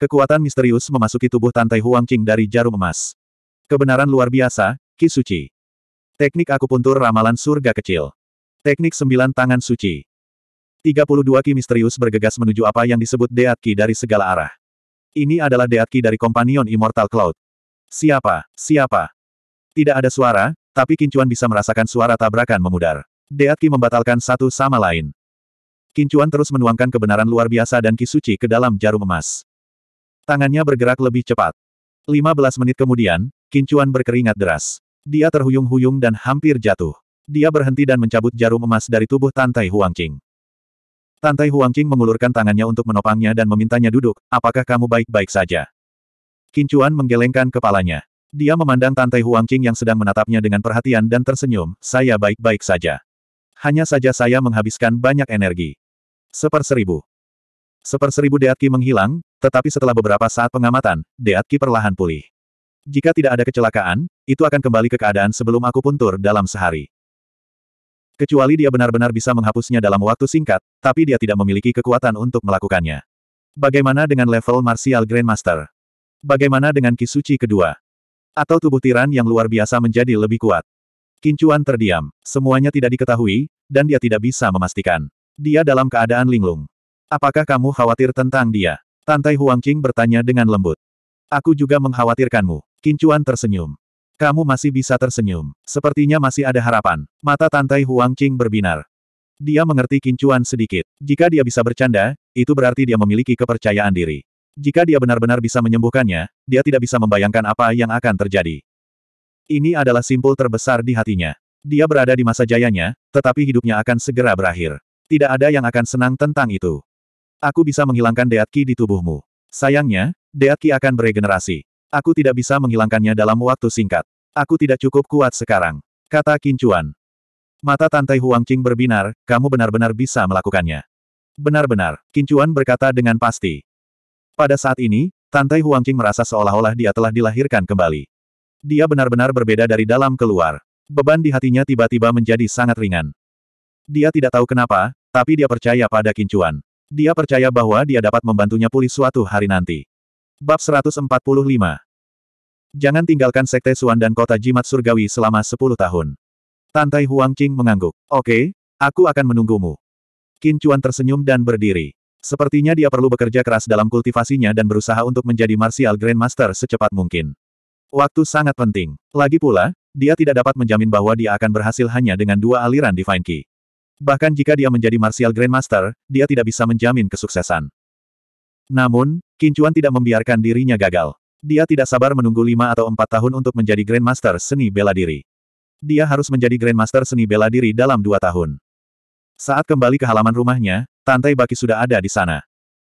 Kekuatan misterius memasuki tubuh Tantai Qing dari jarum emas. Kebenaran luar biasa, Ki Suci. Teknik akupuntur ramalan surga kecil. Teknik sembilan tangan suci. 32 Ki misterius bergegas menuju apa yang disebut Deat Ki dari segala arah. Ini adalah Deat Ki dari kompanion Immortal Cloud. Siapa? Siapa? Tidak ada suara, tapi Kincuan bisa merasakan suara tabrakan memudar. Deat Ki membatalkan satu sama lain. Kincuan terus menuangkan kebenaran luar biasa dan Ki Suci ke dalam jarum emas. Tangannya bergerak lebih cepat. 15 menit kemudian, Kincuan berkeringat deras. Dia terhuyung-huyung dan hampir jatuh. Dia berhenti dan mencabut jarum emas dari tubuh Tantai Huangqing. Tantai Huangqing mengulurkan tangannya untuk menopangnya dan memintanya duduk, apakah kamu baik-baik saja? Kincuan menggelengkan kepalanya. Dia memandang Tantai Huangqing yang sedang menatapnya dengan perhatian dan tersenyum, saya baik-baik saja. Hanya saja saya menghabiskan banyak energi. Seper seribu. Seper seribu deatki menghilang, tetapi setelah beberapa saat pengamatan, Deatki perlahan pulih. Jika tidak ada kecelakaan, itu akan kembali ke keadaan sebelum aku puntur dalam sehari. Kecuali dia benar-benar bisa menghapusnya dalam waktu singkat, tapi dia tidak memiliki kekuatan untuk melakukannya. Bagaimana dengan level Martial Grandmaster? Bagaimana dengan Kisuci kedua? Atau tubuh tiran yang luar biasa menjadi lebih kuat? Kincuan terdiam. Semuanya tidak diketahui, dan dia tidak bisa memastikan. Dia dalam keadaan linglung. Apakah kamu khawatir tentang dia? Tantai Qing bertanya dengan lembut. Aku juga mengkhawatirkanmu. Kincuan tersenyum. Kamu masih bisa tersenyum. Sepertinya masih ada harapan. Mata Tantai Qing berbinar. Dia mengerti Kincuan sedikit. Jika dia bisa bercanda, itu berarti dia memiliki kepercayaan diri. Jika dia benar-benar bisa menyembuhkannya, dia tidak bisa membayangkan apa yang akan terjadi. Ini adalah simpul terbesar di hatinya. Dia berada di masa jayanya, tetapi hidupnya akan segera berakhir. Tidak ada yang akan senang tentang itu. Aku bisa menghilangkan deatki di tubuhmu. Sayangnya, deatki akan beregenerasi. Aku tidak bisa menghilangkannya dalam waktu singkat. Aku tidak cukup kuat sekarang. Kata Kincuan. Mata Tantai Huang Qing berbinar, kamu benar-benar bisa melakukannya. Benar-benar, Kincuan berkata dengan pasti. Pada saat ini, Tantai Huang Qing merasa seolah-olah dia telah dilahirkan kembali. Dia benar-benar berbeda dari dalam keluar. Beban di hatinya tiba-tiba menjadi sangat ringan. Dia tidak tahu kenapa, tapi dia percaya pada Kincuan. Dia percaya bahwa dia dapat membantunya pulih suatu hari nanti. Bab 145 Jangan tinggalkan Sekte Suan dan Kota Jimat Surgawi selama 10 tahun. Tantai Huang Qing mengangguk. Oke, aku akan menunggumu. Qin Chuan tersenyum dan berdiri. Sepertinya dia perlu bekerja keras dalam kultivasinya dan berusaha untuk menjadi Martial Grandmaster secepat mungkin. Waktu sangat penting. Lagi pula, dia tidak dapat menjamin bahwa dia akan berhasil hanya dengan dua aliran Divine Key. Bahkan jika dia menjadi Martial Grandmaster, dia tidak bisa menjamin kesuksesan. Namun, Kincuan tidak membiarkan dirinya gagal. Dia tidak sabar menunggu lima atau empat tahun untuk menjadi Grandmaster seni bela diri. Dia harus menjadi Grandmaster seni bela diri dalam dua tahun. Saat kembali ke halaman rumahnya, Tante Baki sudah ada di sana.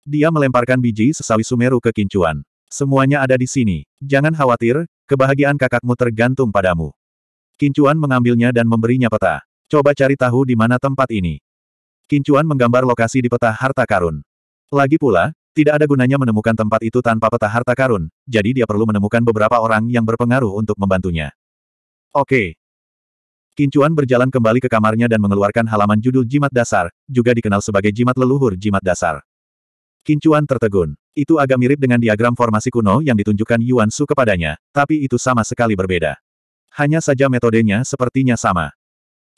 Dia melemparkan biji sesawi Sumeru ke Kincuan. Semuanya ada di sini. Jangan khawatir, kebahagiaan kakakmu tergantung padamu. Kincuan mengambilnya dan memberinya peta. Coba cari tahu di mana tempat ini. Kincuan menggambar lokasi di peta harta karun. Lagi pula, tidak ada gunanya menemukan tempat itu tanpa peta harta karun, jadi dia perlu menemukan beberapa orang yang berpengaruh untuk membantunya. Oke. Kincuan berjalan kembali ke kamarnya dan mengeluarkan halaman judul jimat dasar, juga dikenal sebagai jimat leluhur jimat dasar. Kincuan tertegun. Itu agak mirip dengan diagram formasi kuno yang ditunjukkan Yuan Su kepadanya, tapi itu sama sekali berbeda. Hanya saja metodenya sepertinya sama.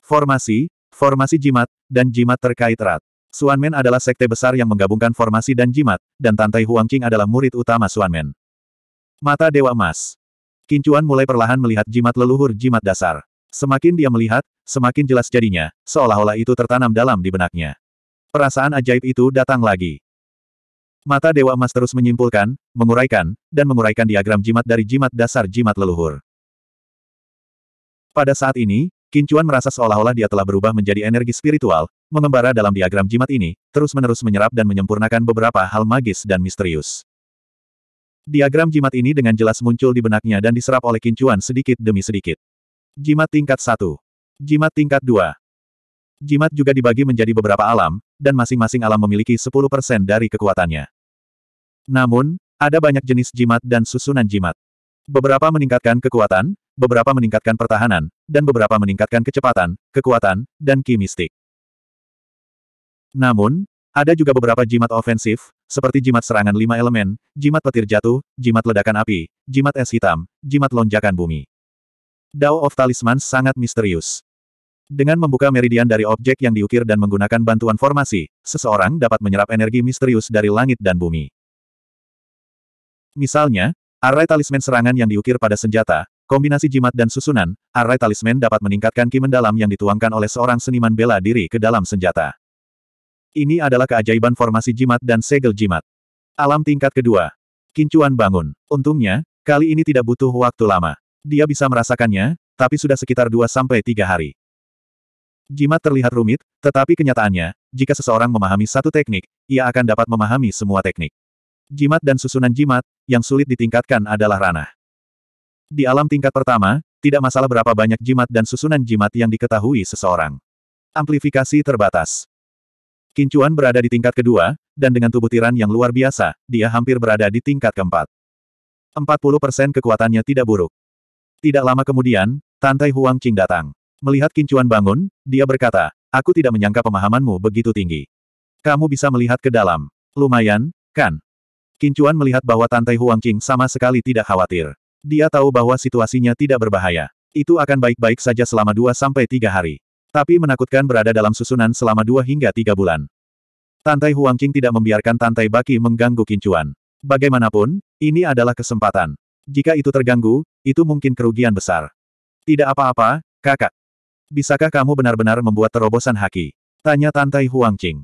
Formasi, formasi jimat, dan jimat terkait erat. Suanmen adalah sekte besar yang menggabungkan formasi dan jimat, dan Tantai Huangqing adalah murid utama Suanmen. Mata Dewa Emas. Kincuan mulai perlahan melihat jimat leluhur jimat dasar. Semakin dia melihat, semakin jelas jadinya, seolah-olah itu tertanam dalam di benaknya. Perasaan ajaib itu datang lagi. Mata Dewa Emas terus menyimpulkan, menguraikan, dan menguraikan diagram jimat dari jimat dasar jimat leluhur. Pada saat ini, Kincuan merasa seolah-olah dia telah berubah menjadi energi spiritual, mengembara dalam diagram jimat ini, terus-menerus menyerap dan menyempurnakan beberapa hal magis dan misterius. Diagram jimat ini dengan jelas muncul di benaknya dan diserap oleh Kincuan sedikit demi sedikit. Jimat tingkat 1. Jimat tingkat 2. Jimat juga dibagi menjadi beberapa alam, dan masing-masing alam memiliki 10% dari kekuatannya. Namun, ada banyak jenis jimat dan susunan jimat. Beberapa meningkatkan kekuatan, beberapa meningkatkan pertahanan, dan beberapa meningkatkan kecepatan, kekuatan, dan kimistik. Namun, ada juga beberapa jimat ofensif, seperti jimat serangan lima elemen, jimat petir jatuh, jimat ledakan api, jimat es hitam, jimat lonjakan bumi. Dao of talisman sangat misterius. Dengan membuka meridian dari objek yang diukir dan menggunakan bantuan formasi, seseorang dapat menyerap energi misterius dari langit dan bumi. Misalnya, array talisman serangan yang diukir pada senjata, Kombinasi jimat dan susunan, array talisman dapat meningkatkan ki mendalam yang dituangkan oleh seorang seniman bela diri ke dalam senjata. Ini adalah keajaiban formasi jimat dan segel jimat. Alam tingkat kedua. Kincuan bangun. Untungnya, kali ini tidak butuh waktu lama. Dia bisa merasakannya, tapi sudah sekitar 2-3 hari. Jimat terlihat rumit, tetapi kenyataannya, jika seseorang memahami satu teknik, ia akan dapat memahami semua teknik. Jimat dan susunan jimat, yang sulit ditingkatkan adalah ranah. Di alam tingkat pertama, tidak masalah berapa banyak jimat dan susunan jimat yang diketahui seseorang. Amplifikasi terbatas. Kincuan berada di tingkat kedua, dan dengan tubuh tiran yang luar biasa, dia hampir berada di tingkat keempat. 40% kekuatannya tidak buruk. Tidak lama kemudian, Tantai Huang Qing datang. Melihat Kincuan bangun, dia berkata, aku tidak menyangka pemahamanmu begitu tinggi. Kamu bisa melihat ke dalam. Lumayan, kan? Kincuan melihat bahwa Tantai Huang Qing sama sekali tidak khawatir. Dia tahu bahwa situasinya tidak berbahaya. Itu akan baik-baik saja selama 2-3 hari. Tapi menakutkan berada dalam susunan selama 2 hingga 3 bulan. Tantai Huangqing tidak membiarkan Tantai Baki mengganggu kincuan. Bagaimanapun, ini adalah kesempatan. Jika itu terganggu, itu mungkin kerugian besar. Tidak apa-apa, kakak. Bisakah kamu benar-benar membuat terobosan haki? Tanya Tantai Huangqing.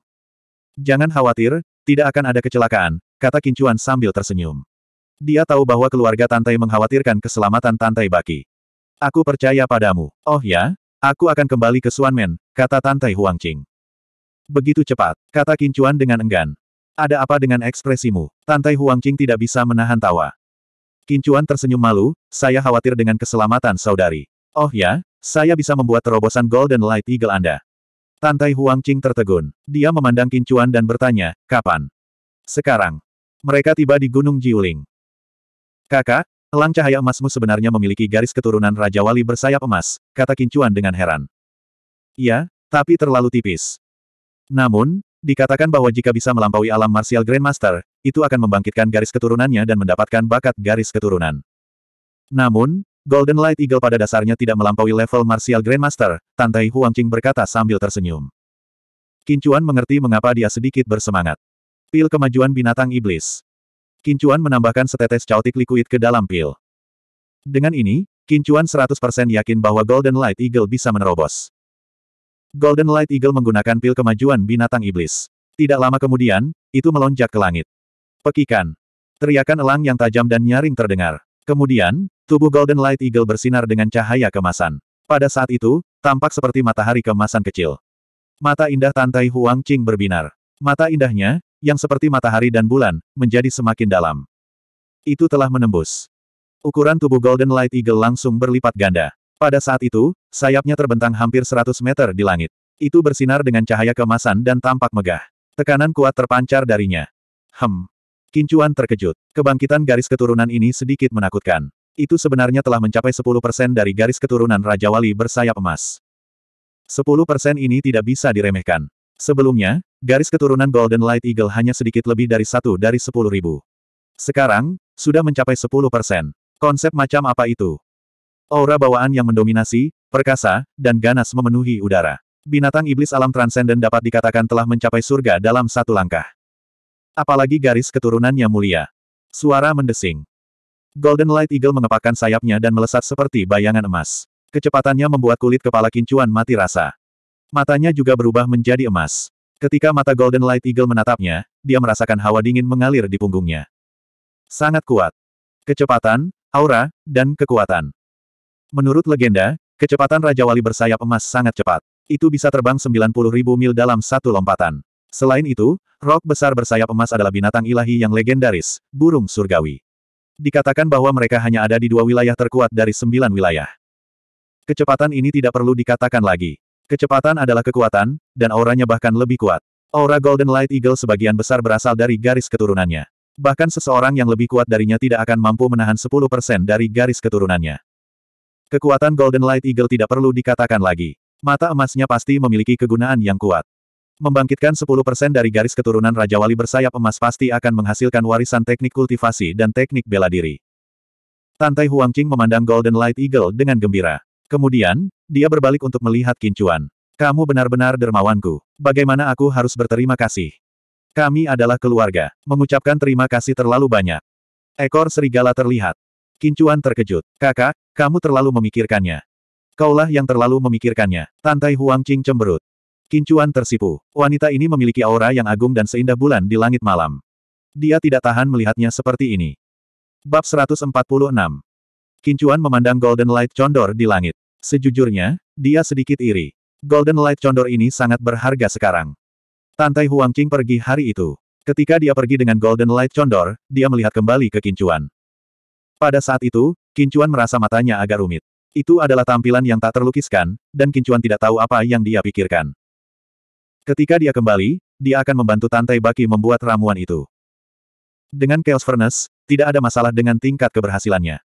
Jangan khawatir, tidak akan ada kecelakaan, kata kincuan sambil tersenyum. Dia tahu bahwa keluarga Tantai mengkhawatirkan keselamatan Tantai Baki. Aku percaya padamu. Oh ya? Aku akan kembali ke Suanmen, kata Tantai Huangqing. Begitu cepat, kata Kincuan dengan enggan. Ada apa dengan ekspresimu? Tantai Huangqing tidak bisa menahan tawa. Kincuan tersenyum malu, saya khawatir dengan keselamatan saudari. Oh ya? Saya bisa membuat terobosan Golden Light Eagle Anda. Tantai Huangqing tertegun. Dia memandang Kincuan dan bertanya, kapan? Sekarang. Mereka tiba di Gunung Jiuling. Kakak, elang cahaya emasmu sebenarnya memiliki garis keturunan Raja Wali bersayap emas, kata Kincuan dengan heran. Iya, tapi terlalu tipis. Namun, dikatakan bahwa jika bisa melampaui alam martial grandmaster, itu akan membangkitkan garis keturunannya dan mendapatkan bakat garis keturunan. Namun, Golden Light Eagle pada dasarnya tidak melampaui level martial grandmaster, Tantai Huangqing berkata sambil tersenyum. Kincuan mengerti mengapa dia sedikit bersemangat. Pil kemajuan binatang iblis. Kincuan menambahkan setetes caotik liquid ke dalam pil. Dengan ini, Kincuan 100% yakin bahwa Golden Light Eagle bisa menerobos. Golden Light Eagle menggunakan pil kemajuan binatang iblis. Tidak lama kemudian, itu melonjak ke langit. Pekikan. Teriakan elang yang tajam dan nyaring terdengar. Kemudian, tubuh Golden Light Eagle bersinar dengan cahaya kemasan. Pada saat itu, tampak seperti matahari kemasan kecil. Mata indah Tantai Huang Qing berbinar. Mata indahnya, yang seperti matahari dan bulan, menjadi semakin dalam. Itu telah menembus. Ukuran tubuh Golden Light Eagle langsung berlipat ganda. Pada saat itu, sayapnya terbentang hampir 100 meter di langit. Itu bersinar dengan cahaya kemasan dan tampak megah. Tekanan kuat terpancar darinya. Hem. Kincuan terkejut. Kebangkitan garis keturunan ini sedikit menakutkan. Itu sebenarnya telah mencapai 10% dari garis keturunan Raja Wali bersayap emas. 10% ini tidak bisa diremehkan. Sebelumnya, garis keturunan Golden Light Eagle hanya sedikit lebih dari satu dari sepuluh ribu. Sekarang, sudah mencapai sepuluh persen. Konsep macam apa itu? Aura bawaan yang mendominasi, perkasa, dan ganas memenuhi udara. Binatang iblis alam transenden dapat dikatakan telah mencapai surga dalam satu langkah. Apalagi garis keturunannya mulia. Suara mendesing. Golden Light Eagle mengepakkan sayapnya dan melesat seperti bayangan emas. Kecepatannya membuat kulit kepala kincuan mati rasa. Matanya juga berubah menjadi emas. Ketika mata Golden Light Eagle menatapnya, dia merasakan hawa dingin mengalir di punggungnya. Sangat kuat. Kecepatan, aura, dan kekuatan. Menurut legenda, kecepatan Raja Wali bersayap emas sangat cepat. Itu bisa terbang 90.000 mil dalam satu lompatan. Selain itu, rok besar bersayap emas adalah binatang ilahi yang legendaris, burung surgawi. Dikatakan bahwa mereka hanya ada di dua wilayah terkuat dari sembilan wilayah. Kecepatan ini tidak perlu dikatakan lagi. Kecepatan adalah kekuatan, dan auranya bahkan lebih kuat. Aura Golden Light Eagle sebagian besar berasal dari garis keturunannya. Bahkan seseorang yang lebih kuat darinya tidak akan mampu menahan 10% dari garis keturunannya. Kekuatan Golden Light Eagle tidak perlu dikatakan lagi. Mata emasnya pasti memiliki kegunaan yang kuat. Membangkitkan 10% dari garis keturunan Raja Wali bersayap emas pasti akan menghasilkan warisan teknik kultivasi dan teknik bela diri. Tantai Huangqing memandang Golden Light Eagle dengan gembira. Kemudian, dia berbalik untuk melihat Kincuan. Kamu benar-benar dermawanku. Bagaimana aku harus berterima kasih? Kami adalah keluarga. Mengucapkan terima kasih terlalu banyak. Ekor serigala terlihat. Kincuan terkejut. Kakak, kamu terlalu memikirkannya. Kaulah yang terlalu memikirkannya. Tantai Huang Qing cemberut. Kincuan tersipu. Wanita ini memiliki aura yang agung dan seindah bulan di langit malam. Dia tidak tahan melihatnya seperti ini. Bab 146 Kincuan memandang Golden Light Condor di langit. Sejujurnya, dia sedikit iri. Golden Light Condor ini sangat berharga sekarang. Tantai Huang Qing pergi hari itu. Ketika dia pergi dengan Golden Light Condor, dia melihat kembali ke Kincuan. Pada saat itu, Kincuan merasa matanya agak rumit. Itu adalah tampilan yang tak terlukiskan, dan Kincuan tidak tahu apa yang dia pikirkan. Ketika dia kembali, dia akan membantu Tantai Baki membuat ramuan itu. Dengan Chaos Furnace, tidak ada masalah dengan tingkat keberhasilannya.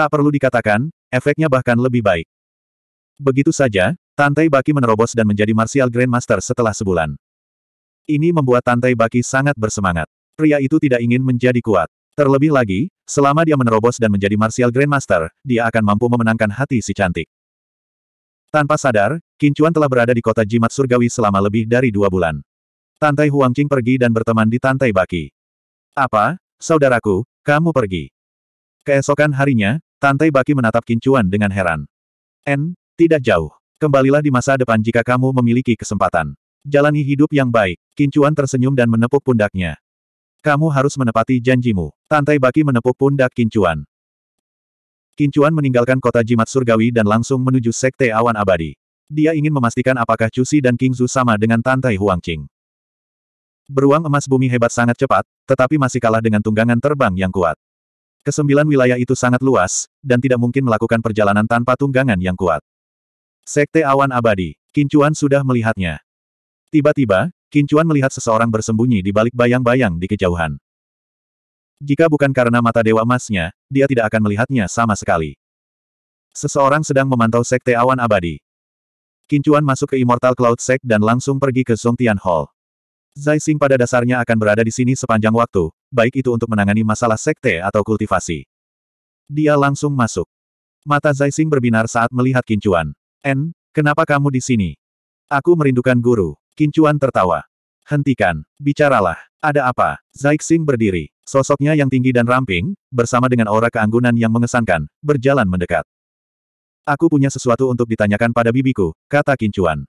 Tak perlu dikatakan, efeknya bahkan lebih baik. Begitu saja, Tantai Baki menerobos dan menjadi Martial Grandmaster setelah sebulan. Ini membuat Tantai Baki sangat bersemangat. Pria itu tidak ingin menjadi kuat. Terlebih lagi, selama dia menerobos dan menjadi Martial Grandmaster, dia akan mampu memenangkan hati si cantik. Tanpa sadar, Kincuan telah berada di kota jimat surgawi selama lebih dari dua bulan. Tantai Huangqing pergi dan berteman di Tantai Baki. Apa, saudaraku, kamu pergi? Keesokan harinya, Tantai Baki menatap Kincuan dengan heran. N, tidak jauh. Kembalilah di masa depan jika kamu memiliki kesempatan. Jalani hidup yang baik. Kincuan tersenyum dan menepuk pundaknya. Kamu harus menepati janjimu. Tantai Baki menepuk pundak Kincuan. Kincuan meninggalkan kota jimat surgawi dan langsung menuju sekte awan abadi. Dia ingin memastikan apakah Cusi dan King Zu sama dengan Tantai Huangqing. Beruang emas bumi hebat sangat cepat, tetapi masih kalah dengan tunggangan terbang yang kuat. Kesembilan wilayah itu sangat luas, dan tidak mungkin melakukan perjalanan tanpa tunggangan yang kuat. Sekte Awan Abadi, Kincuan sudah melihatnya. Tiba-tiba, Kincuan melihat seseorang bersembunyi di balik bayang-bayang di kejauhan. Jika bukan karena mata dewa emasnya, dia tidak akan melihatnya sama sekali. Seseorang sedang memantau Sekte Awan Abadi. Kincuan masuk ke Immortal Cloud Sect dan langsung pergi ke Zongtian Hall. Zai Xing pada dasarnya akan berada di sini sepanjang waktu, baik itu untuk menangani masalah sekte atau kultivasi. Dia langsung masuk. Mata Zai Xing berbinar saat melihat Kincuan. En, kenapa kamu di sini? Aku merindukan guru. Kincuan tertawa. Hentikan, bicaralah. Ada apa? Zai Xing berdiri. Sosoknya yang tinggi dan ramping, bersama dengan aura keanggunan yang mengesankan, berjalan mendekat. Aku punya sesuatu untuk ditanyakan pada bibiku, kata Kincuan.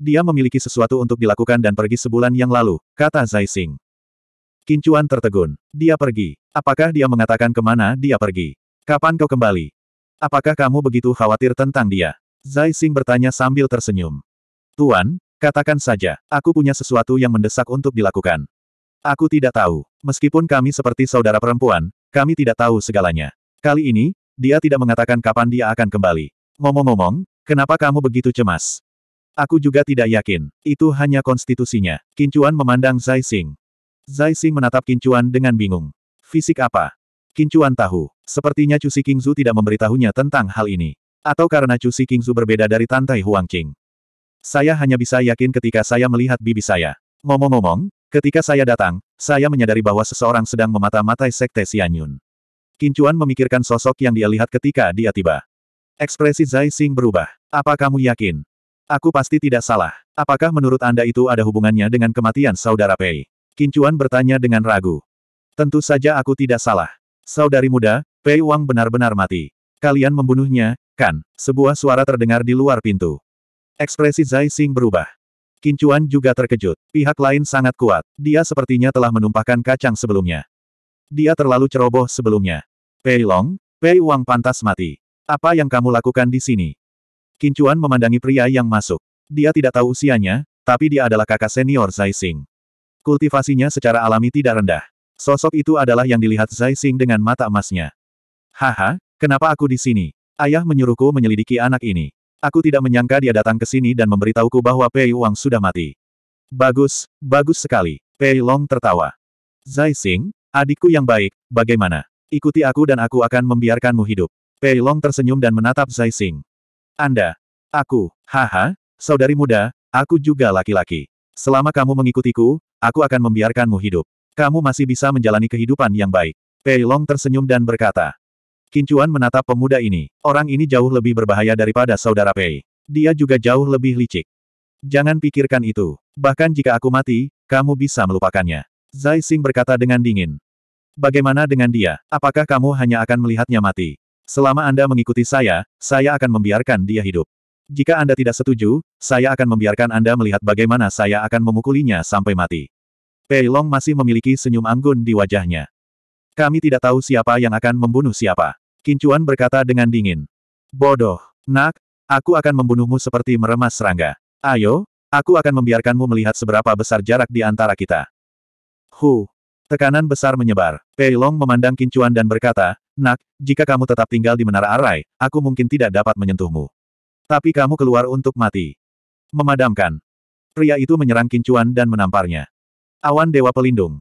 Dia memiliki sesuatu untuk dilakukan dan pergi sebulan yang lalu, kata Zai Xing. Kincuan tertegun. Dia pergi. Apakah dia mengatakan kemana dia pergi? Kapan kau kembali? Apakah kamu begitu khawatir tentang dia? Zai Xing bertanya sambil tersenyum. Tuan, katakan saja, aku punya sesuatu yang mendesak untuk dilakukan. Aku tidak tahu. Meskipun kami seperti saudara perempuan, kami tidak tahu segalanya. Kali ini, dia tidak mengatakan kapan dia akan kembali. Ngomong-ngomong, kenapa kamu begitu cemas? Aku juga tidak yakin. Itu hanya konstitusinya. Kincuan memandang Zai Xing. Zai Xing menatap Kincuan dengan bingung. Fisik apa? Kincuan tahu. Sepertinya Cusi Kingzu tidak memberitahunya tentang hal ini. Atau karena Cusi Kingzu berbeda dari Tantai Huangqing. Saya hanya bisa yakin ketika saya melihat bibi saya. Ngomong-ngomong, ketika saya datang, saya menyadari bahwa seseorang sedang memata-matai Sekte Xianyun. Kincuan memikirkan sosok yang dia lihat ketika dia tiba. Ekspresi Zai Xing berubah. Apa kamu yakin? Aku pasti tidak salah. Apakah menurut Anda itu ada hubungannya dengan kematian saudara Pei? Kincuan bertanya dengan ragu. Tentu saja aku tidak salah. Saudari muda, Pei Wang benar-benar mati. Kalian membunuhnya, kan? Sebuah suara terdengar di luar pintu. Ekspresi Zai Xing berubah. Kincuan juga terkejut. Pihak lain sangat kuat. Dia sepertinya telah menumpahkan kacang sebelumnya. Dia terlalu ceroboh sebelumnya. Pei Long, Pei Wang pantas mati. Apa yang kamu lakukan di sini? Kincuan memandangi pria yang masuk. Dia tidak tahu usianya, tapi dia adalah kakak senior Zai Xing. Kultivasinya secara alami tidak rendah. Sosok itu adalah yang dilihat Zai Xing dengan mata emasnya. Haha, kenapa aku di sini? Ayah menyuruhku menyelidiki anak ini. Aku tidak menyangka dia datang ke sini dan memberitahuku bahwa Pei Wang sudah mati. Bagus, bagus sekali. Pei Long tertawa. Zai Xing, adikku yang baik, bagaimana? Ikuti aku dan aku akan membiarkanmu hidup. Pei Long tersenyum dan menatap Zai Xing. Anda. Aku. Haha, saudari muda, aku juga laki-laki. Selama kamu mengikutiku, aku akan membiarkanmu hidup. Kamu masih bisa menjalani kehidupan yang baik. Pei Long tersenyum dan berkata. Kincuan menatap pemuda ini. Orang ini jauh lebih berbahaya daripada saudara Pei. Dia juga jauh lebih licik. Jangan pikirkan itu. Bahkan jika aku mati, kamu bisa melupakannya. Zai Xing berkata dengan dingin. Bagaimana dengan dia? Apakah kamu hanya akan melihatnya mati? Selama Anda mengikuti saya, saya akan membiarkan dia hidup. Jika Anda tidak setuju, saya akan membiarkan Anda melihat bagaimana saya akan memukulinya sampai mati. Pei Long masih memiliki senyum anggun di wajahnya. Kami tidak tahu siapa yang akan membunuh siapa. Kincuan berkata dengan dingin. Bodoh, nak, aku akan membunuhmu seperti meremas serangga. Ayo, aku akan membiarkanmu melihat seberapa besar jarak di antara kita. Hu. Tekanan besar menyebar. Pei Long memandang Kincuan dan berkata, Nak, jika kamu tetap tinggal di Menara Arai, aku mungkin tidak dapat menyentuhmu. Tapi kamu keluar untuk mati. Memadamkan. Pria itu menyerang Kincuan dan menamparnya. Awan Dewa Pelindung.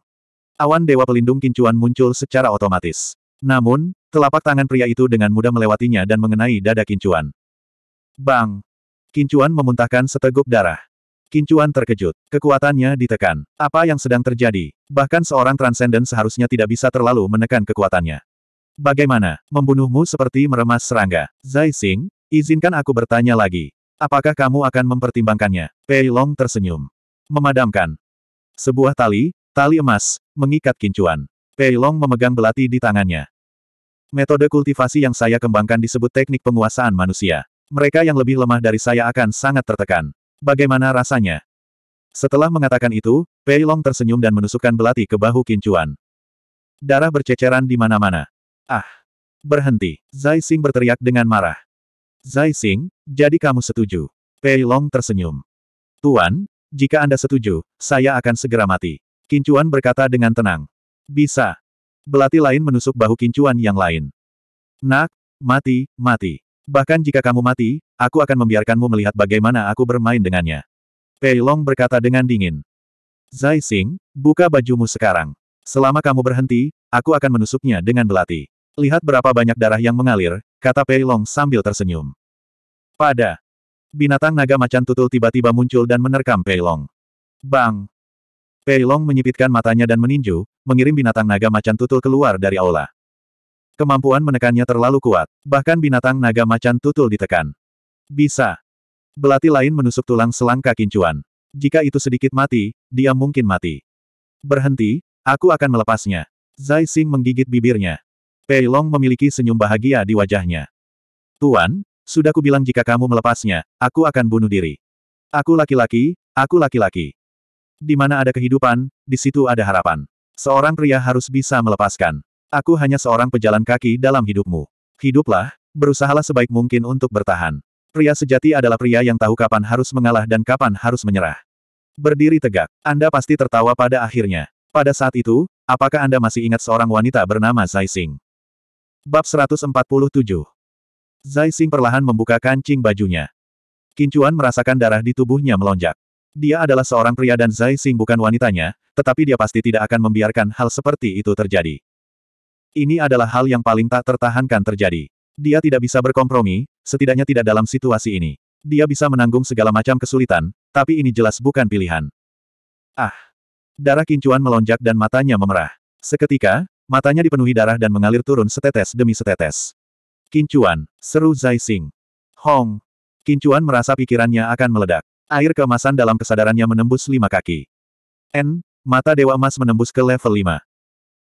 Awan Dewa Pelindung Kincuan muncul secara otomatis. Namun, telapak tangan pria itu dengan mudah melewatinya dan mengenai dada Kincuan. Bang! Kincuan memuntahkan seteguk darah. Kincuan terkejut. Kekuatannya ditekan. Apa yang sedang terjadi? Bahkan seorang transenden seharusnya tidak bisa terlalu menekan kekuatannya. Bagaimana, membunuhmu seperti meremas serangga? Zai Xing, izinkan aku bertanya lagi. Apakah kamu akan mempertimbangkannya? Pei Long tersenyum. Memadamkan. Sebuah tali, tali emas, mengikat kincuan. Pei Long memegang belati di tangannya. Metode kultivasi yang saya kembangkan disebut teknik penguasaan manusia. Mereka yang lebih lemah dari saya akan sangat tertekan. Bagaimana rasanya? Setelah mengatakan itu, Pei Long tersenyum dan menusukkan belati ke bahu kincuan. Darah berceceran di mana-mana. Ah! Berhenti! Zai Xing berteriak dengan marah. Zai Xing, jadi kamu setuju. Pei Long tersenyum. Tuan, jika Anda setuju, saya akan segera mati. Kincuan berkata dengan tenang. Bisa. Belati lain menusuk bahu kincuan yang lain. Nak, mati, mati. Bahkan jika kamu mati, aku akan membiarkanmu melihat bagaimana aku bermain dengannya. Pei Long berkata dengan dingin. Zai Xing, buka bajumu sekarang. Selama kamu berhenti, aku akan menusuknya dengan belati. Lihat berapa banyak darah yang mengalir, kata Pei Long sambil tersenyum. Pada. Binatang naga macan tutul tiba-tiba muncul dan menerkam Pei Long. Bang! Pei Long menyipitkan matanya dan meninju, mengirim binatang naga macan tutul keluar dari aula. Kemampuan menekannya terlalu kuat, bahkan binatang naga macan tutul ditekan. Bisa. Belati lain menusuk tulang selangka kincuan. Jika itu sedikit mati, dia mungkin mati. Berhenti, aku akan melepasnya. Zai Xing menggigit bibirnya. Pei Long memiliki senyum bahagia di wajahnya. Tuan, sudah kubilang jika kamu melepasnya, aku akan bunuh diri. Aku laki-laki, aku laki-laki. Di mana ada kehidupan, di situ ada harapan. Seorang pria harus bisa melepaskan. Aku hanya seorang pejalan kaki dalam hidupmu. Hiduplah, berusahalah sebaik mungkin untuk bertahan. Pria sejati adalah pria yang tahu kapan harus mengalah dan kapan harus menyerah. Berdiri tegak, Anda pasti tertawa pada akhirnya. Pada saat itu, apakah Anda masih ingat seorang wanita bernama Zai Xing? Bab 147 Zai Xing perlahan membuka kancing bajunya. Kincuan merasakan darah di tubuhnya melonjak. Dia adalah seorang pria dan Zai Xing bukan wanitanya, tetapi dia pasti tidak akan membiarkan hal seperti itu terjadi. Ini adalah hal yang paling tak tertahankan terjadi. Dia tidak bisa berkompromi, setidaknya tidak dalam situasi ini. Dia bisa menanggung segala macam kesulitan, tapi ini jelas bukan pilihan. Ah! Darah kincuan melonjak dan matanya memerah. Seketika, Matanya dipenuhi darah dan mengalir turun setetes demi setetes. Kincuan, seru Zai Xing. Hong. Kincuan merasa pikirannya akan meledak. Air kemasan dalam kesadarannya menembus lima kaki. N, mata Dewa Emas menembus ke level lima.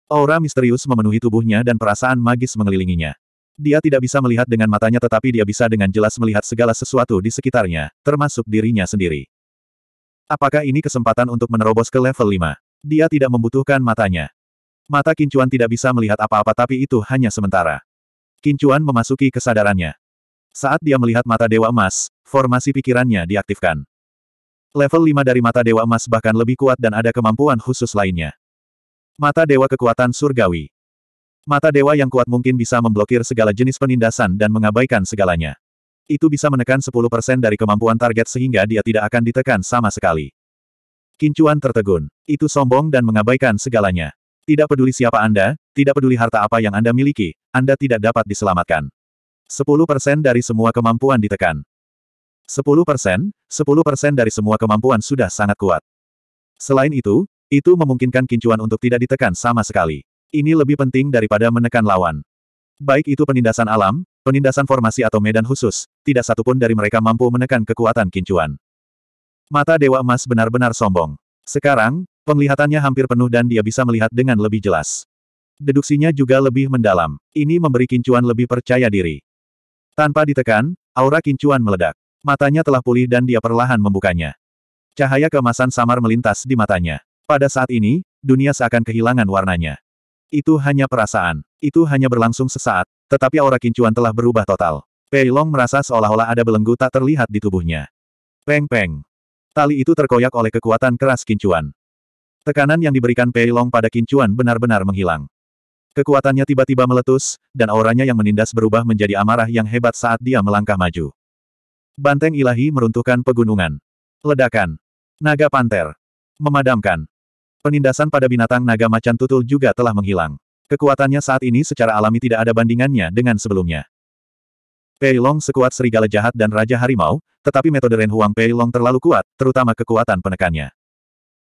Aura misterius memenuhi tubuhnya dan perasaan magis mengelilinginya. Dia tidak bisa melihat dengan matanya tetapi dia bisa dengan jelas melihat segala sesuatu di sekitarnya, termasuk dirinya sendiri. Apakah ini kesempatan untuk menerobos ke level lima? Dia tidak membutuhkan matanya. Mata Kincuan tidak bisa melihat apa-apa tapi itu hanya sementara. Kincuan memasuki kesadarannya. Saat dia melihat mata Dewa Emas, formasi pikirannya diaktifkan. Level 5 dari mata Dewa Emas bahkan lebih kuat dan ada kemampuan khusus lainnya. Mata Dewa Kekuatan Surgawi Mata Dewa yang kuat mungkin bisa memblokir segala jenis penindasan dan mengabaikan segalanya. Itu bisa menekan 10% dari kemampuan target sehingga dia tidak akan ditekan sama sekali. Kincuan tertegun. Itu sombong dan mengabaikan segalanya. Tidak peduli siapa Anda, tidak peduli harta apa yang Anda miliki, Anda tidak dapat diselamatkan. 10% dari semua kemampuan ditekan. 10%, 10% dari semua kemampuan sudah sangat kuat. Selain itu, itu memungkinkan kincuan untuk tidak ditekan sama sekali. Ini lebih penting daripada menekan lawan. Baik itu penindasan alam, penindasan formasi atau medan khusus, tidak satupun dari mereka mampu menekan kekuatan kincuan. Mata Dewa Emas benar-benar sombong. Sekarang, Penglihatannya hampir penuh dan dia bisa melihat dengan lebih jelas. Deduksinya juga lebih mendalam. Ini memberi Kincuan lebih percaya diri. Tanpa ditekan, aura Kincuan meledak. Matanya telah pulih dan dia perlahan membukanya. Cahaya kemasan samar melintas di matanya. Pada saat ini, dunia seakan kehilangan warnanya. Itu hanya perasaan. Itu hanya berlangsung sesaat, tetapi aura Kincuan telah berubah total. Pei Long merasa seolah-olah ada belenggu tak terlihat di tubuhnya. Peng-peng. Tali itu terkoyak oleh kekuatan keras Kincuan. Tekanan yang diberikan Pei Long pada Kincuan benar-benar menghilang. Kekuatannya tiba-tiba meletus, dan auranya yang menindas berubah menjadi amarah yang hebat saat dia melangkah maju. Banteng ilahi meruntuhkan pegunungan. Ledakan. Naga panter. Memadamkan. Penindasan pada binatang naga macan tutul juga telah menghilang. Kekuatannya saat ini secara alami tidak ada bandingannya dengan sebelumnya. Pei Long sekuat serigala jahat dan Raja Harimau, tetapi metode Renhuang Huang Pei Long terlalu kuat, terutama kekuatan penekannya.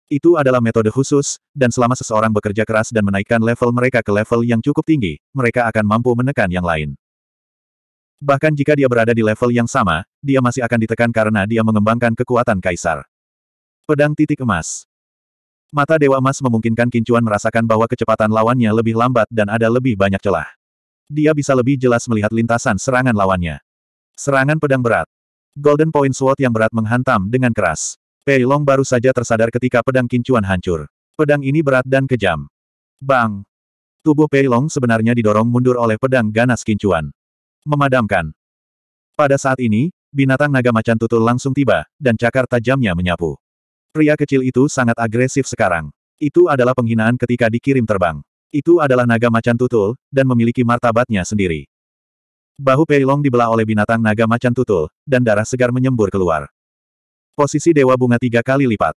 Itu adalah metode khusus, dan selama seseorang bekerja keras dan menaikkan level mereka ke level yang cukup tinggi, mereka akan mampu menekan yang lain. Bahkan jika dia berada di level yang sama, dia masih akan ditekan karena dia mengembangkan kekuatan kaisar. Pedang titik emas. Mata Dewa Emas memungkinkan Kincuan merasakan bahwa kecepatan lawannya lebih lambat dan ada lebih banyak celah. Dia bisa lebih jelas melihat lintasan serangan lawannya. Serangan pedang berat. Golden Point Sword yang berat menghantam dengan keras. Pei Long baru saja tersadar ketika pedang kincuan hancur. Pedang ini berat dan kejam. Bang! Tubuh Pei Long sebenarnya didorong mundur oleh pedang ganas kincuan. Memadamkan. Pada saat ini, binatang naga macan tutul langsung tiba, dan cakar tajamnya menyapu. Pria kecil itu sangat agresif sekarang. Itu adalah penghinaan ketika dikirim terbang. Itu adalah naga macan tutul, dan memiliki martabatnya sendiri. Bahu Pei Long dibelah oleh binatang naga macan tutul, dan darah segar menyembur keluar. Posisi Dewa Bunga tiga kali lipat.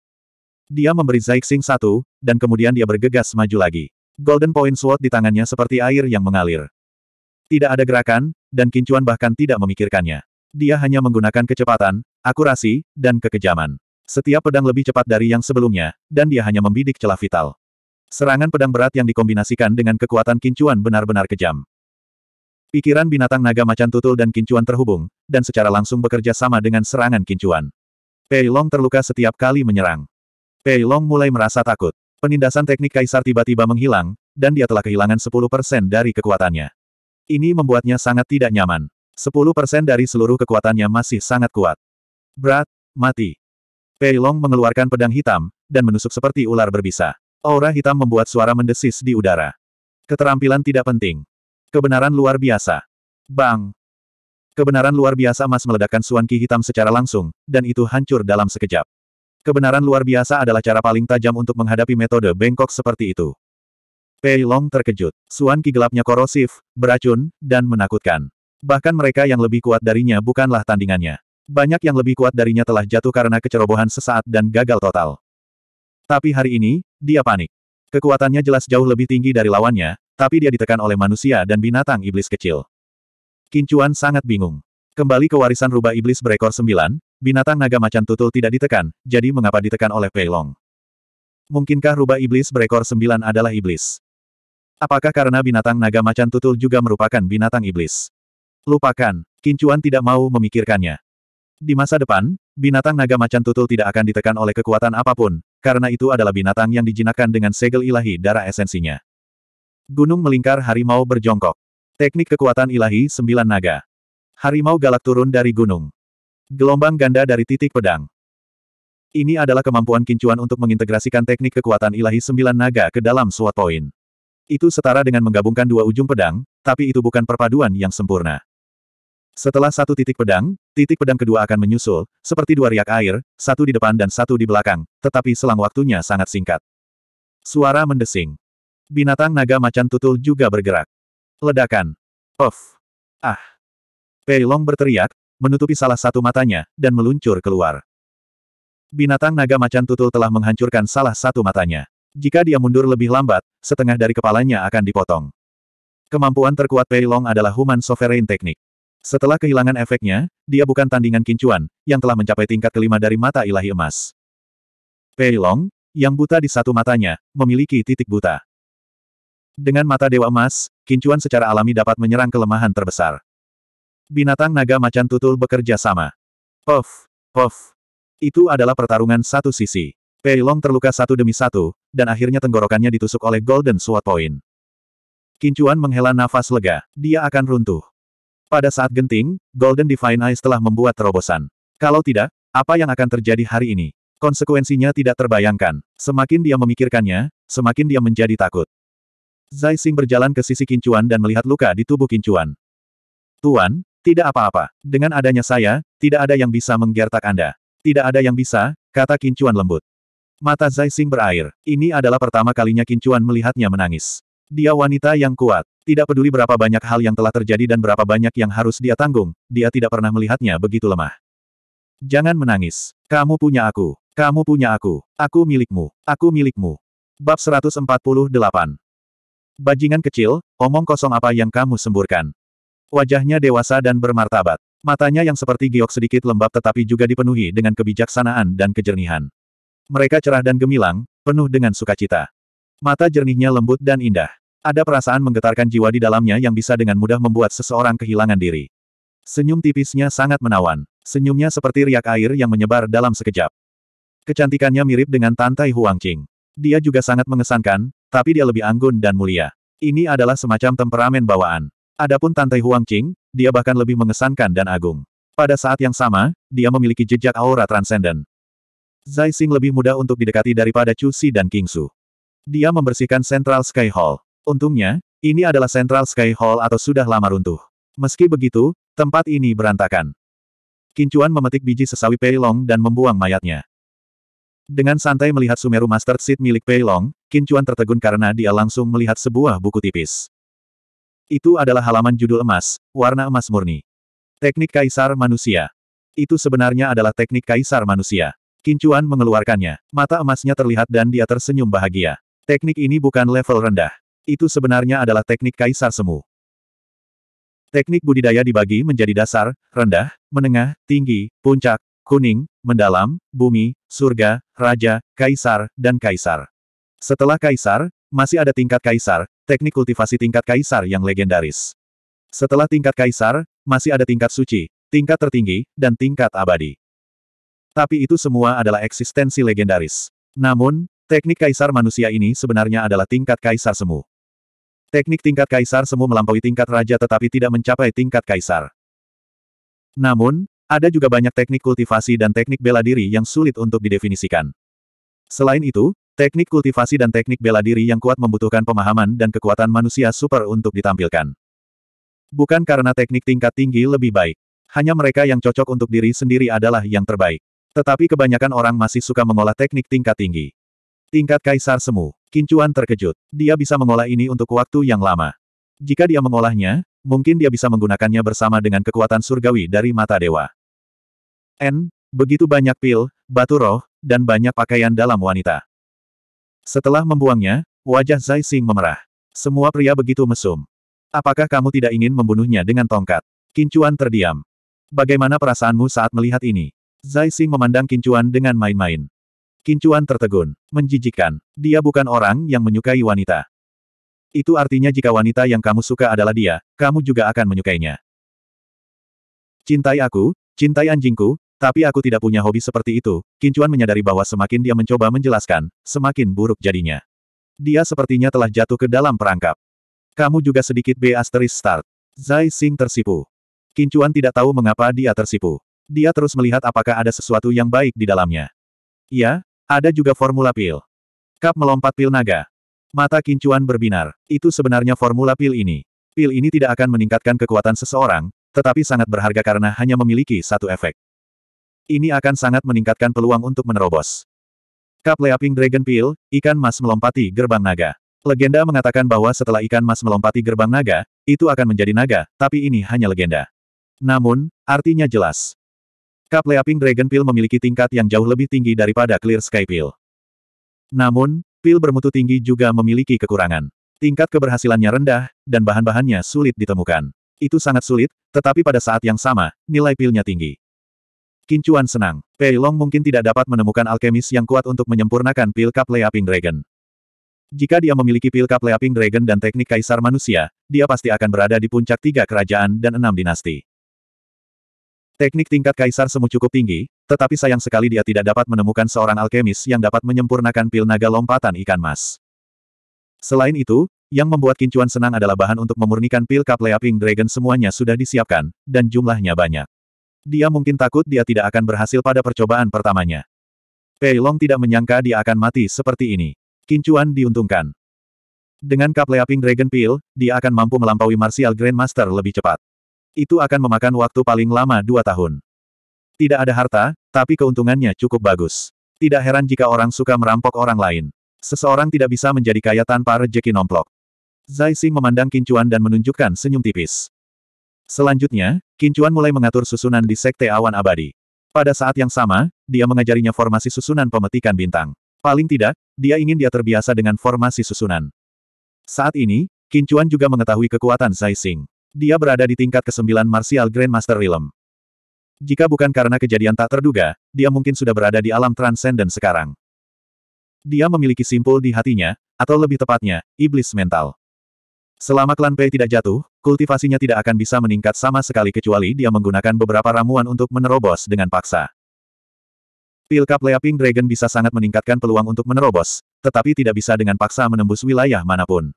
Dia memberi Zaixing satu, dan kemudian dia bergegas maju lagi. Golden Point Sword di tangannya seperti air yang mengalir. Tidak ada gerakan, dan Kincuan bahkan tidak memikirkannya. Dia hanya menggunakan kecepatan, akurasi, dan kekejaman. Setiap pedang lebih cepat dari yang sebelumnya, dan dia hanya membidik celah vital. Serangan pedang berat yang dikombinasikan dengan kekuatan Kincuan benar-benar kejam. Pikiran binatang naga macan tutul dan Kincuan terhubung, dan secara langsung bekerja sama dengan serangan Kincuan. Pei Long terluka setiap kali menyerang. Pei Long mulai merasa takut. Penindasan teknik kaisar tiba-tiba menghilang, dan dia telah kehilangan 10% dari kekuatannya. Ini membuatnya sangat tidak nyaman. 10% dari seluruh kekuatannya masih sangat kuat. Berat, mati. Pei Long mengeluarkan pedang hitam, dan menusuk seperti ular berbisa. Aura hitam membuat suara mendesis di udara. Keterampilan tidak penting. Kebenaran luar biasa. Bang! Kebenaran luar biasa emas meledakkan suan ki hitam secara langsung, dan itu hancur dalam sekejap. Kebenaran luar biasa adalah cara paling tajam untuk menghadapi metode bengkok seperti itu. Pei Long terkejut. Suan ki gelapnya korosif, beracun, dan menakutkan. Bahkan mereka yang lebih kuat darinya bukanlah tandingannya. Banyak yang lebih kuat darinya telah jatuh karena kecerobohan sesaat dan gagal total. Tapi hari ini, dia panik. Kekuatannya jelas jauh lebih tinggi dari lawannya, tapi dia ditekan oleh manusia dan binatang iblis kecil. Kincuan sangat bingung. Kembali ke warisan rubah iblis berekor sembilan, binatang naga macan tutul tidak ditekan, jadi mengapa ditekan oleh Pei Long? Mungkinkah rubah iblis berekor sembilan adalah iblis? Apakah karena binatang naga macan tutul juga merupakan binatang iblis? Lupakan, Kincuan tidak mau memikirkannya. Di masa depan, binatang naga macan tutul tidak akan ditekan oleh kekuatan apapun, karena itu adalah binatang yang dijinakkan dengan segel ilahi darah esensinya. Gunung melingkar harimau berjongkok. Teknik kekuatan ilahi sembilan naga. Harimau galak turun dari gunung. Gelombang ganda dari titik pedang. Ini adalah kemampuan kincuan untuk mengintegrasikan teknik kekuatan ilahi sembilan naga ke dalam suatu poin. Itu setara dengan menggabungkan dua ujung pedang, tapi itu bukan perpaduan yang sempurna. Setelah satu titik pedang, titik pedang kedua akan menyusul, seperti dua riak air, satu di depan dan satu di belakang, tetapi selang waktunya sangat singkat. Suara mendesing. Binatang naga macan tutul juga bergerak. Ledakan. Of. Ah. Pei Long berteriak, menutupi salah satu matanya, dan meluncur keluar. Binatang naga macan tutul telah menghancurkan salah satu matanya. Jika dia mundur lebih lambat, setengah dari kepalanya akan dipotong. Kemampuan terkuat Pei Long adalah Human Sovereign Technique. Setelah kehilangan efeknya, dia bukan tandingan kincuan, yang telah mencapai tingkat kelima dari mata ilahi emas. Pei Long, yang buta di satu matanya, memiliki titik buta. Dengan mata Dewa Emas, kincuan secara alami dapat menyerang kelemahan terbesar. Binatang naga macan tutul bekerja sama. Pof, pof. Itu adalah pertarungan satu sisi. Pei Long terluka satu demi satu, dan akhirnya tenggorokannya ditusuk oleh Golden Sword Point. Kincuan menghela nafas lega. Dia akan runtuh. Pada saat genting, Golden Divine Eyes telah membuat terobosan. Kalau tidak, apa yang akan terjadi hari ini? Konsekuensinya tidak terbayangkan. Semakin dia memikirkannya, semakin dia menjadi takut. Zai Xing berjalan ke sisi Kincuan dan melihat luka di tubuh Kincuan. Tuan, tidak apa-apa. Dengan adanya saya, tidak ada yang bisa menggertak Anda. Tidak ada yang bisa, kata Kincuan lembut. Mata Zai Xing berair. Ini adalah pertama kalinya Kincuan melihatnya menangis. Dia wanita yang kuat. Tidak peduli berapa banyak hal yang telah terjadi dan berapa banyak yang harus dia tanggung, dia tidak pernah melihatnya begitu lemah. Jangan menangis. Kamu punya aku. Kamu punya aku. Aku milikmu. Aku milikmu. Bab 148. Bajingan kecil, omong kosong apa yang kamu semburkan. Wajahnya dewasa dan bermartabat. Matanya yang seperti giok sedikit lembab tetapi juga dipenuhi dengan kebijaksanaan dan kejernihan. Mereka cerah dan gemilang, penuh dengan sukacita. Mata jernihnya lembut dan indah. Ada perasaan menggetarkan jiwa di dalamnya yang bisa dengan mudah membuat seseorang kehilangan diri. Senyum tipisnya sangat menawan. Senyumnya seperti riak air yang menyebar dalam sekejap. Kecantikannya mirip dengan Tantai Huangqing. Dia juga sangat mengesankan, tapi dia lebih anggun dan mulia. Ini adalah semacam temperamen bawaan. Adapun Tante Huang Qing, dia bahkan lebih mengesankan dan agung. Pada saat yang sama, dia memiliki jejak aura transenden. Zai Xing lebih mudah untuk didekati daripada Chu Xi dan King Su. Dia membersihkan Central Sky Hall. Untungnya, ini adalah Central Sky Hall atau sudah lama runtuh. Meski begitu, tempat ini berantakan. Kincuan memetik biji sesawi Perilong dan membuang mayatnya. Dengan santai melihat Sumeru Master Seed milik Pei Long, Qin Chuan tertegun karena dia langsung melihat sebuah buku tipis. Itu adalah halaman judul emas, warna emas murni. Teknik Kaisar Manusia. Itu sebenarnya adalah teknik Kaisar Manusia. Qin Chuan mengeluarkannya. Mata emasnya terlihat dan dia tersenyum bahagia. Teknik ini bukan level rendah. Itu sebenarnya adalah teknik Kaisar Semu. Teknik budidaya dibagi menjadi dasar, rendah, menengah, tinggi, puncak, kuning, mendalam, bumi, surga, raja, kaisar, dan kaisar. Setelah kaisar, masih ada tingkat kaisar, teknik kultivasi tingkat kaisar yang legendaris. Setelah tingkat kaisar, masih ada tingkat suci, tingkat tertinggi, dan tingkat abadi. Tapi itu semua adalah eksistensi legendaris. Namun, teknik kaisar manusia ini sebenarnya adalah tingkat kaisar semu. Teknik tingkat kaisar semu melampaui tingkat raja tetapi tidak mencapai tingkat kaisar. Namun, ada juga banyak teknik kultivasi dan teknik bela diri yang sulit untuk didefinisikan. Selain itu, teknik kultivasi dan teknik bela diri yang kuat membutuhkan pemahaman dan kekuatan manusia super untuk ditampilkan. Bukan karena teknik tingkat tinggi lebih baik. Hanya mereka yang cocok untuk diri sendiri adalah yang terbaik. Tetapi kebanyakan orang masih suka mengolah teknik tingkat tinggi. Tingkat kaisar semu, Kincuan terkejut. Dia bisa mengolah ini untuk waktu yang lama. Jika dia mengolahnya, mungkin dia bisa menggunakannya bersama dengan kekuatan surgawi dari mata dewa. N, begitu banyak pil, batu roh, dan banyak pakaian dalam wanita. Setelah membuangnya, wajah Zai Xing memerah. Semua pria begitu mesum. Apakah kamu tidak ingin membunuhnya dengan tongkat? Kincuan terdiam. Bagaimana perasaanmu saat melihat ini? Zai Xing memandang Kincuan dengan main-main. Kincuan tertegun, menjijikan. Dia bukan orang yang menyukai wanita. Itu artinya jika wanita yang kamu suka adalah dia, kamu juga akan menyukainya. Cintai aku, cintai anjingku, tapi aku tidak punya hobi seperti itu, Kincuan menyadari bahwa semakin dia mencoba menjelaskan, semakin buruk jadinya. Dia sepertinya telah jatuh ke dalam perangkap. Kamu juga sedikit B asteris start. Zai Xing tersipu. Kincuan tidak tahu mengapa dia tersipu. Dia terus melihat apakah ada sesuatu yang baik di dalamnya. Ya, ada juga formula pil. Kap melompat pil naga. Mata Kincuan berbinar. Itu sebenarnya formula pil ini. Pil ini tidak akan meningkatkan kekuatan seseorang, tetapi sangat berharga karena hanya memiliki satu efek. Ini akan sangat meningkatkan peluang untuk menerobos. Cup Leaping Dragon Peel, ikan mas melompati gerbang naga. Legenda mengatakan bahwa setelah ikan mas melompati gerbang naga, itu akan menjadi naga, tapi ini hanya legenda. Namun, artinya jelas. Cup Leaping Dragon Peel memiliki tingkat yang jauh lebih tinggi daripada Clear Sky Peel. Namun, peel bermutu tinggi juga memiliki kekurangan. Tingkat keberhasilannya rendah, dan bahan-bahannya sulit ditemukan. Itu sangat sulit, tetapi pada saat yang sama, nilai pilnya tinggi. Qin Chuan senang. Pei Long mungkin tidak dapat menemukan alkemis yang kuat untuk menyempurnakan pil cup Leaping Dragon. Jika dia memiliki pil cup Leaping Dragon dan teknik kaisar manusia, dia pasti akan berada di puncak tiga kerajaan dan enam dinasti. Teknik tingkat kaisar semu cukup tinggi, tetapi sayang sekali dia tidak dapat menemukan seorang alkemis yang dapat menyempurnakan pil naga lompatan ikan mas. Selain itu, yang membuat Kincuan senang adalah bahan untuk memurnikan pil cup Leaping Dragon semuanya sudah disiapkan, dan jumlahnya banyak. Dia mungkin takut dia tidak akan berhasil pada percobaan pertamanya. Pei Long tidak menyangka dia akan mati seperti ini. Kincuan diuntungkan. Dengan cup leaping Dragon Peel, dia akan mampu melampaui Martial Grandmaster lebih cepat. Itu akan memakan waktu paling lama dua tahun. Tidak ada harta, tapi keuntungannya cukup bagus. Tidak heran jika orang suka merampok orang lain. Seseorang tidak bisa menjadi kaya tanpa rejeki nomplok. Zai Xing memandang Kincuan dan menunjukkan senyum tipis. Selanjutnya, Kincuan mulai mengatur susunan di Sekte Awan Abadi. Pada saat yang sama, dia mengajarinya formasi susunan pemetikan bintang. Paling tidak, dia ingin dia terbiasa dengan formasi susunan. Saat ini, Kincuan juga mengetahui kekuatan Zai Xing. Dia berada di tingkat ke-9 Martial Grandmaster Realm. Jika bukan karena kejadian tak terduga, dia mungkin sudah berada di alam transenden sekarang. Dia memiliki simpul di hatinya, atau lebih tepatnya, iblis mental. Selama klan Pei tidak jatuh, kultivasinya tidak akan bisa meningkat sama sekali kecuali dia menggunakan beberapa ramuan untuk menerobos dengan paksa. Pilkap Leaping Dragon bisa sangat meningkatkan peluang untuk menerobos, tetapi tidak bisa dengan paksa menembus wilayah manapun.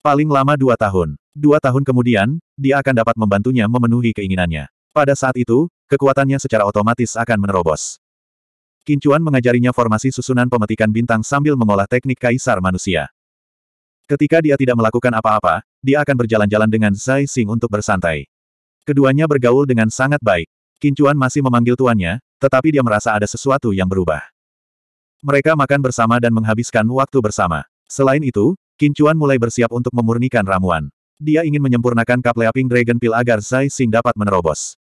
Paling lama dua tahun. Dua tahun kemudian, dia akan dapat membantunya memenuhi keinginannya. Pada saat itu, kekuatannya secara otomatis akan menerobos. Kincuan mengajarinya formasi susunan pemetikan bintang sambil mengolah teknik kaisar manusia. Ketika dia tidak melakukan apa-apa, dia akan berjalan-jalan dengan Zai Sing untuk bersantai. Keduanya bergaul dengan sangat baik. Kincuan masih memanggil tuannya, tetapi dia merasa ada sesuatu yang berubah. Mereka makan bersama dan menghabiskan waktu bersama. Selain itu, Kincuan mulai bersiap untuk memurnikan ramuan. Dia ingin menyempurnakan kap Dragon Pill agar Zai Sing dapat menerobos.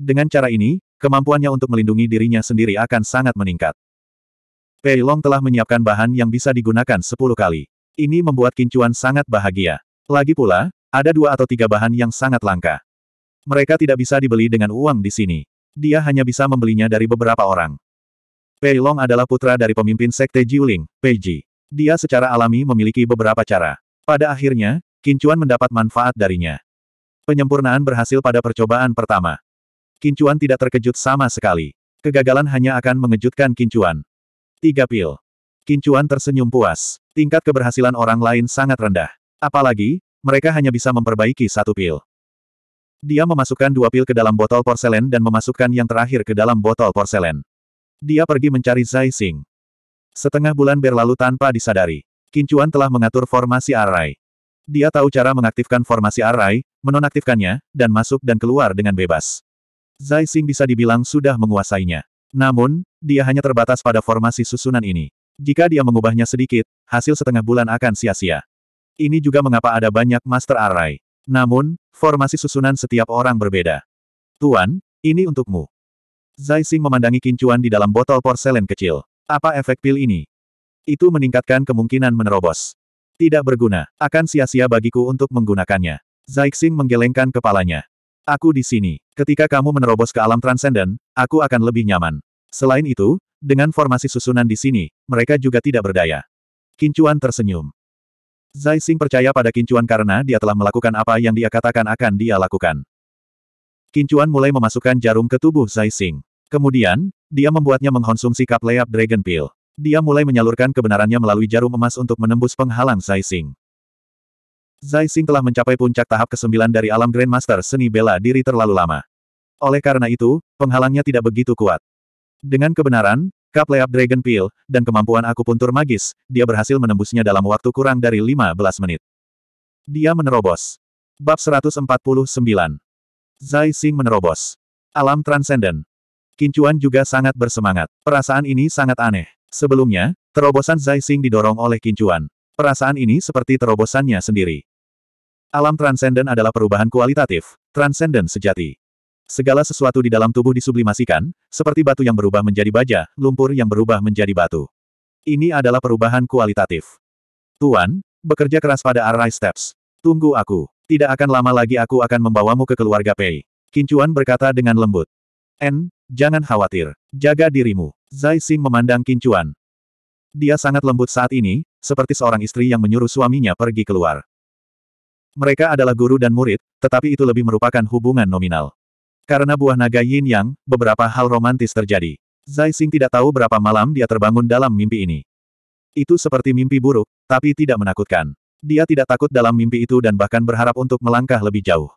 Dengan cara ini, kemampuannya untuk melindungi dirinya sendiri akan sangat meningkat. Pei Long telah menyiapkan bahan yang bisa digunakan 10 kali. Ini membuat Kincuan sangat bahagia. Lagi pula, ada dua atau tiga bahan yang sangat langka. Mereka tidak bisa dibeli dengan uang di sini. Dia hanya bisa membelinya dari beberapa orang. Pei Long adalah putra dari pemimpin sekte Jiuling, Pei Ji. Dia secara alami memiliki beberapa cara. Pada akhirnya, Kincuan mendapat manfaat darinya. Penyempurnaan berhasil pada percobaan pertama. Kincuan tidak terkejut sama sekali. Kegagalan hanya akan mengejutkan Kincuan. Tiga pil. Kincuan tersenyum puas. Tingkat keberhasilan orang lain sangat rendah. Apalagi, mereka hanya bisa memperbaiki satu pil. Dia memasukkan dua pil ke dalam botol porselen dan memasukkan yang terakhir ke dalam botol porselen. Dia pergi mencari Zai Xing. Setengah bulan berlalu tanpa disadari. Kincuan telah mengatur formasi arai. Dia tahu cara mengaktifkan formasi arai, menonaktifkannya, dan masuk dan keluar dengan bebas. Zai Xing bisa dibilang sudah menguasainya. Namun, dia hanya terbatas pada formasi susunan ini. Jika dia mengubahnya sedikit, hasil setengah bulan akan sia-sia. Ini juga mengapa ada banyak Master Array. Namun, formasi susunan setiap orang berbeda. Tuan, ini untukmu. Zai Xing memandangi kincuan di dalam botol porselen kecil. Apa efek pil ini? Itu meningkatkan kemungkinan menerobos. Tidak berguna, akan sia-sia bagiku untuk menggunakannya. Zai Xing menggelengkan kepalanya. Aku di sini. Ketika kamu menerobos ke alam transenden, aku akan lebih nyaman. Selain itu, dengan formasi susunan di sini, mereka juga tidak berdaya. Kincuan tersenyum. Zai Xing percaya pada Kincuan karena dia telah melakukan apa yang dia katakan akan dia lakukan. Kincuan mulai memasukkan jarum ke tubuh Zai Xing. Kemudian, dia membuatnya mengkonsumsi kap leap Dragon Pill. Dia mulai menyalurkan kebenarannya melalui jarum emas untuk menembus penghalang Zai Xing. Zai Xing telah mencapai puncak tahap ke-9 dari alam Grandmaster seni bela diri terlalu lama. Oleh karena itu, penghalangnya tidak begitu kuat. Dengan kebenaran, Cup Leap Dragon Peel, dan kemampuan akupuntur magis, dia berhasil menembusnya dalam waktu kurang dari 15 menit. Dia menerobos. Bab 149. Zai Xing menerobos. Alam Transcendent Kincuan juga sangat bersemangat. Perasaan ini sangat aneh. Sebelumnya, terobosan Zai Xing didorong oleh Kincuan. Perasaan ini seperti terobosannya sendiri. Alam Transcendent adalah perubahan kualitatif, Transcendent sejati. Segala sesuatu di dalam tubuh disublimasikan, seperti batu yang berubah menjadi baja, lumpur yang berubah menjadi batu. Ini adalah perubahan kualitatif. Tuan, bekerja keras pada Arai Steps. Tunggu aku. Tidak akan lama lagi aku akan membawamu ke keluarga Pei. Kincuan berkata dengan lembut. N, jangan khawatir. Jaga dirimu. Zai Xing memandang Kincuan. Dia sangat lembut saat ini, seperti seorang istri yang menyuruh suaminya pergi keluar. Mereka adalah guru dan murid, tetapi itu lebih merupakan hubungan nominal. Karena buah naga yin yang, beberapa hal romantis terjadi. Zai Xing tidak tahu berapa malam dia terbangun dalam mimpi ini. Itu seperti mimpi buruk, tapi tidak menakutkan. Dia tidak takut dalam mimpi itu dan bahkan berharap untuk melangkah lebih jauh.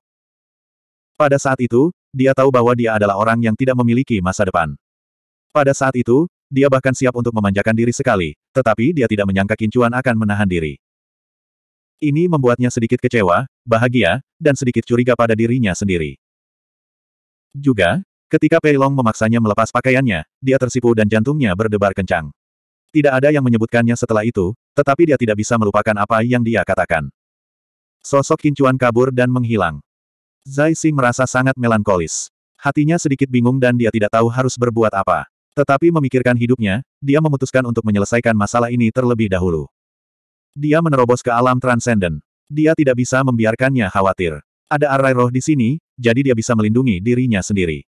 Pada saat itu, dia tahu bahwa dia adalah orang yang tidak memiliki masa depan. Pada saat itu, dia bahkan siap untuk memanjakan diri sekali, tetapi dia tidak menyangka kincuan akan menahan diri. Ini membuatnya sedikit kecewa, bahagia, dan sedikit curiga pada dirinya sendiri. Juga, ketika Pei Long memaksanya melepas pakaiannya, dia tersipu dan jantungnya berdebar kencang. Tidak ada yang menyebutkannya setelah itu, tetapi dia tidak bisa melupakan apa yang dia katakan. Sosok kincuan kabur dan menghilang. Zai Xing merasa sangat melankolis. Hatinya sedikit bingung dan dia tidak tahu harus berbuat apa. Tetapi memikirkan hidupnya, dia memutuskan untuk menyelesaikan masalah ini terlebih dahulu. Dia menerobos ke alam transenden. Dia tidak bisa membiarkannya khawatir. Ada arai roh di sini, jadi dia bisa melindungi dirinya sendiri.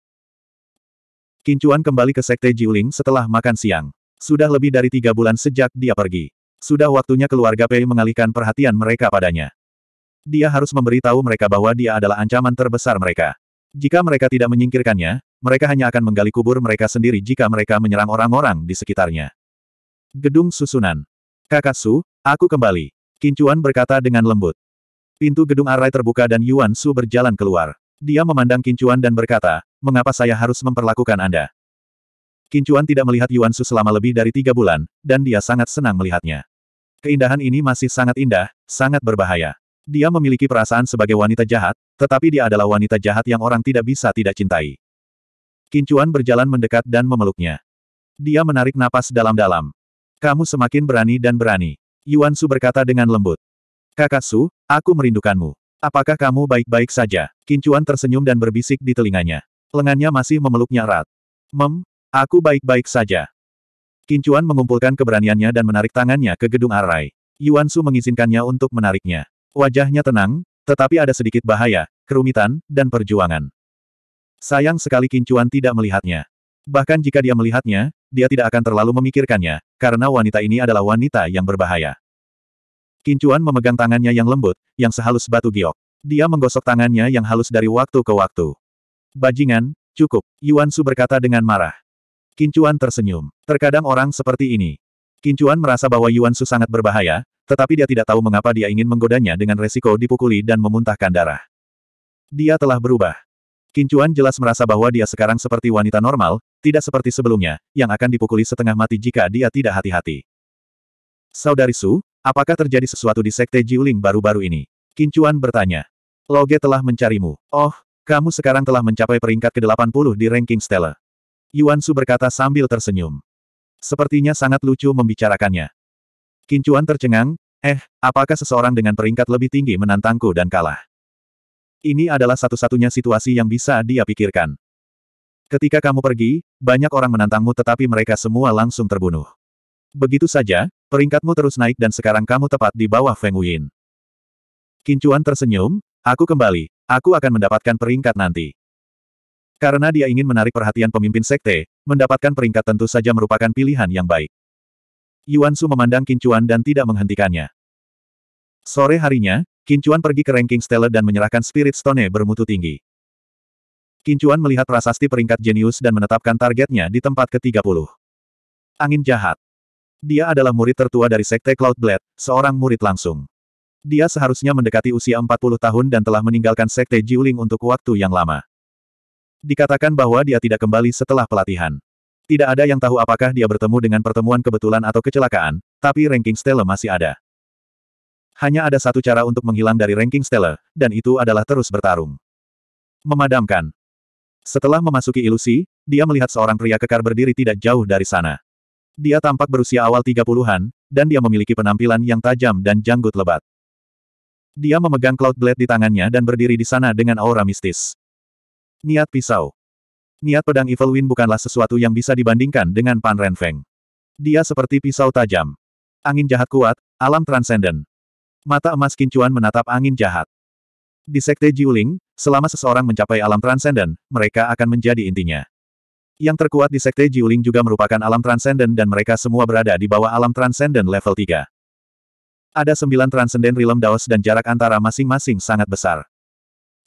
Kincuan kembali ke Sekte Jiuling setelah makan siang. Sudah lebih dari tiga bulan sejak dia pergi. Sudah waktunya keluarga Pei mengalihkan perhatian mereka padanya. Dia harus memberitahu mereka bahwa dia adalah ancaman terbesar mereka. Jika mereka tidak menyingkirkannya, mereka hanya akan menggali kubur mereka sendiri jika mereka menyerang orang-orang di sekitarnya. Gedung Susunan. Kakak Su, aku kembali. Kincuan berkata dengan lembut. Pintu gedung Arai terbuka dan Yuan Su berjalan keluar. Dia memandang Kincuan dan berkata, mengapa saya harus memperlakukan Anda? Kincuan tidak melihat Yuan Su selama lebih dari tiga bulan, dan dia sangat senang melihatnya. Keindahan ini masih sangat indah, sangat berbahaya. Dia memiliki perasaan sebagai wanita jahat, tetapi dia adalah wanita jahat yang orang tidak bisa tidak cintai. Kincuan berjalan mendekat dan memeluknya. Dia menarik napas dalam-dalam. Kamu semakin berani dan berani. Yuan Su berkata dengan lembut. Kakak Su, aku merindukanmu. Apakah kamu baik-baik saja? Kincuan tersenyum dan berbisik di telinganya. Lengannya masih memeluknya erat. Mem, aku baik-baik saja. Kincuan mengumpulkan keberaniannya dan menarik tangannya ke gedung Arai. Yuan Su mengizinkannya untuk menariknya. Wajahnya tenang, tetapi ada sedikit bahaya, kerumitan, dan perjuangan. Sayang sekali Kincuan tidak melihatnya. Bahkan jika dia melihatnya, dia tidak akan terlalu memikirkannya, karena wanita ini adalah wanita yang berbahaya. Kincuan memegang tangannya yang lembut, yang sehalus batu giok. Dia menggosok tangannya yang halus dari waktu ke waktu. Bajingan, cukup, Yuan Su berkata dengan marah. Kincuan tersenyum. Terkadang orang seperti ini. Kincuan merasa bahwa Yuan Su sangat berbahaya, tetapi dia tidak tahu mengapa dia ingin menggodanya dengan resiko dipukuli dan memuntahkan darah. Dia telah berubah. Kincuan jelas merasa bahwa dia sekarang seperti wanita normal, tidak seperti sebelumnya, yang akan dipukuli setengah mati jika dia tidak hati-hati. Saudari Su, Apakah terjadi sesuatu di Sekte Jiuling baru-baru ini? Kincuan bertanya. Loge telah mencarimu. Oh, kamu sekarang telah mencapai peringkat ke-80 di ranking Stella. Yuan Su berkata sambil tersenyum. Sepertinya sangat lucu membicarakannya. Kincuan tercengang, eh, apakah seseorang dengan peringkat lebih tinggi menantangku dan kalah? Ini adalah satu-satunya situasi yang bisa dia pikirkan. Ketika kamu pergi, banyak orang menantangmu tetapi mereka semua langsung terbunuh. Begitu saja, peringkatmu terus naik dan sekarang kamu tepat di bawah Feng Wuyin. Kincuan tersenyum, aku kembali, aku akan mendapatkan peringkat nanti. Karena dia ingin menarik perhatian pemimpin sekte, mendapatkan peringkat tentu saja merupakan pilihan yang baik. Yuan Su memandang Kincuan dan tidak menghentikannya. Sore harinya, Kincuan pergi ke ranking stella dan menyerahkan Spirit Stone bermutu tinggi. Kincuan melihat prasasti peringkat jenius dan menetapkan targetnya di tempat ke-30. Angin jahat. Dia adalah murid tertua dari Sekte Cloud Blade, seorang murid langsung. Dia seharusnya mendekati usia 40 tahun dan telah meninggalkan Sekte Jiuling untuk waktu yang lama. Dikatakan bahwa dia tidak kembali setelah pelatihan. Tidak ada yang tahu apakah dia bertemu dengan pertemuan kebetulan atau kecelakaan, tapi ranking Stella masih ada. Hanya ada satu cara untuk menghilang dari ranking Stella, dan itu adalah terus bertarung. Memadamkan. Setelah memasuki ilusi, dia melihat seorang pria kekar berdiri tidak jauh dari sana. Dia tampak berusia awal 30-an, dan dia memiliki penampilan yang tajam dan janggut lebat. Dia memegang Cloud Blade di tangannya dan berdiri di sana dengan aura mistis. Niat pisau. Niat pedang Evil Wind bukanlah sesuatu yang bisa dibandingkan dengan Pan Renfeng. Dia seperti pisau tajam. Angin jahat kuat, alam transenden. Mata emas kincuan menatap angin jahat. Di Sekte Jiuling, selama seseorang mencapai alam transenden, mereka akan menjadi intinya. Yang terkuat di Sekte Jiuling juga merupakan alam transenden dan mereka semua berada di bawah alam transenden level 3. Ada sembilan transenden realm daos dan jarak antara masing-masing sangat besar.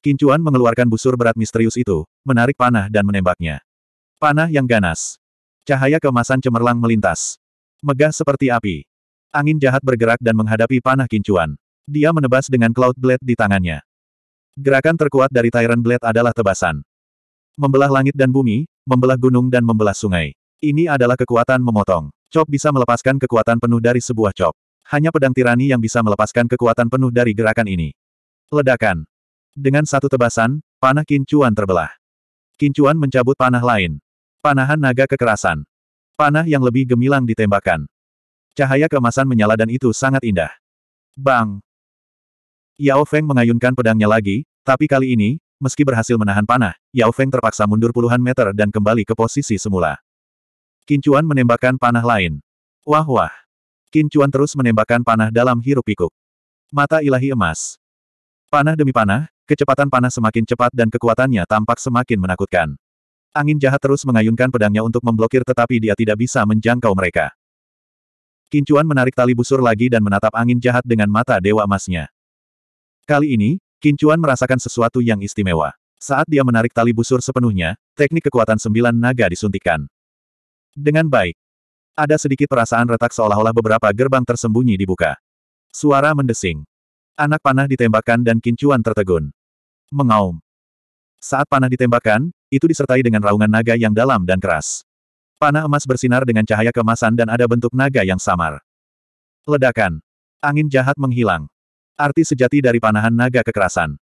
Kincuan mengeluarkan busur berat misterius itu, menarik panah dan menembaknya. Panah yang ganas. Cahaya kemasan cemerlang melintas. Megah seperti api. Angin jahat bergerak dan menghadapi panah kincuan. Dia menebas dengan Cloud Blade di tangannya. Gerakan terkuat dari Tyrant Blade adalah tebasan membelah langit dan bumi, membelah gunung dan membelah sungai. Ini adalah kekuatan memotong. Chop bisa melepaskan kekuatan penuh dari sebuah chop. Hanya pedang tirani yang bisa melepaskan kekuatan penuh dari gerakan ini. Ledakan. Dengan satu tebasan, panah kincuan terbelah. Kincuan mencabut panah lain. Panahan naga kekerasan. Panah yang lebih gemilang ditembakkan. Cahaya kemasan menyala dan itu sangat indah. Bang! Yao Feng mengayunkan pedangnya lagi, tapi kali ini, meski berhasil menahan panah, Yao Feng terpaksa mundur puluhan meter dan kembali ke posisi semula. Kincuan menembakkan panah lain. Wah-wah. Kincuan terus menembakkan panah dalam hirup pikuk Mata ilahi emas. Panah demi panah, kecepatan panah semakin cepat dan kekuatannya tampak semakin menakutkan. Angin jahat terus mengayunkan pedangnya untuk memblokir tetapi dia tidak bisa menjangkau mereka. Kincuan menarik tali busur lagi dan menatap angin jahat dengan mata dewa emasnya. Kali ini, Kincuan merasakan sesuatu yang istimewa. Saat dia menarik tali busur sepenuhnya, teknik kekuatan sembilan naga disuntikan. Dengan baik. Ada sedikit perasaan retak seolah-olah beberapa gerbang tersembunyi dibuka. Suara mendesing. Anak panah ditembakkan dan kincuan tertegun. Mengaum. Saat panah ditembakkan, itu disertai dengan raungan naga yang dalam dan keras. Panah emas bersinar dengan cahaya kemasan dan ada bentuk naga yang samar. Ledakan. Angin jahat menghilang. Arti sejati dari panahan naga kekerasan.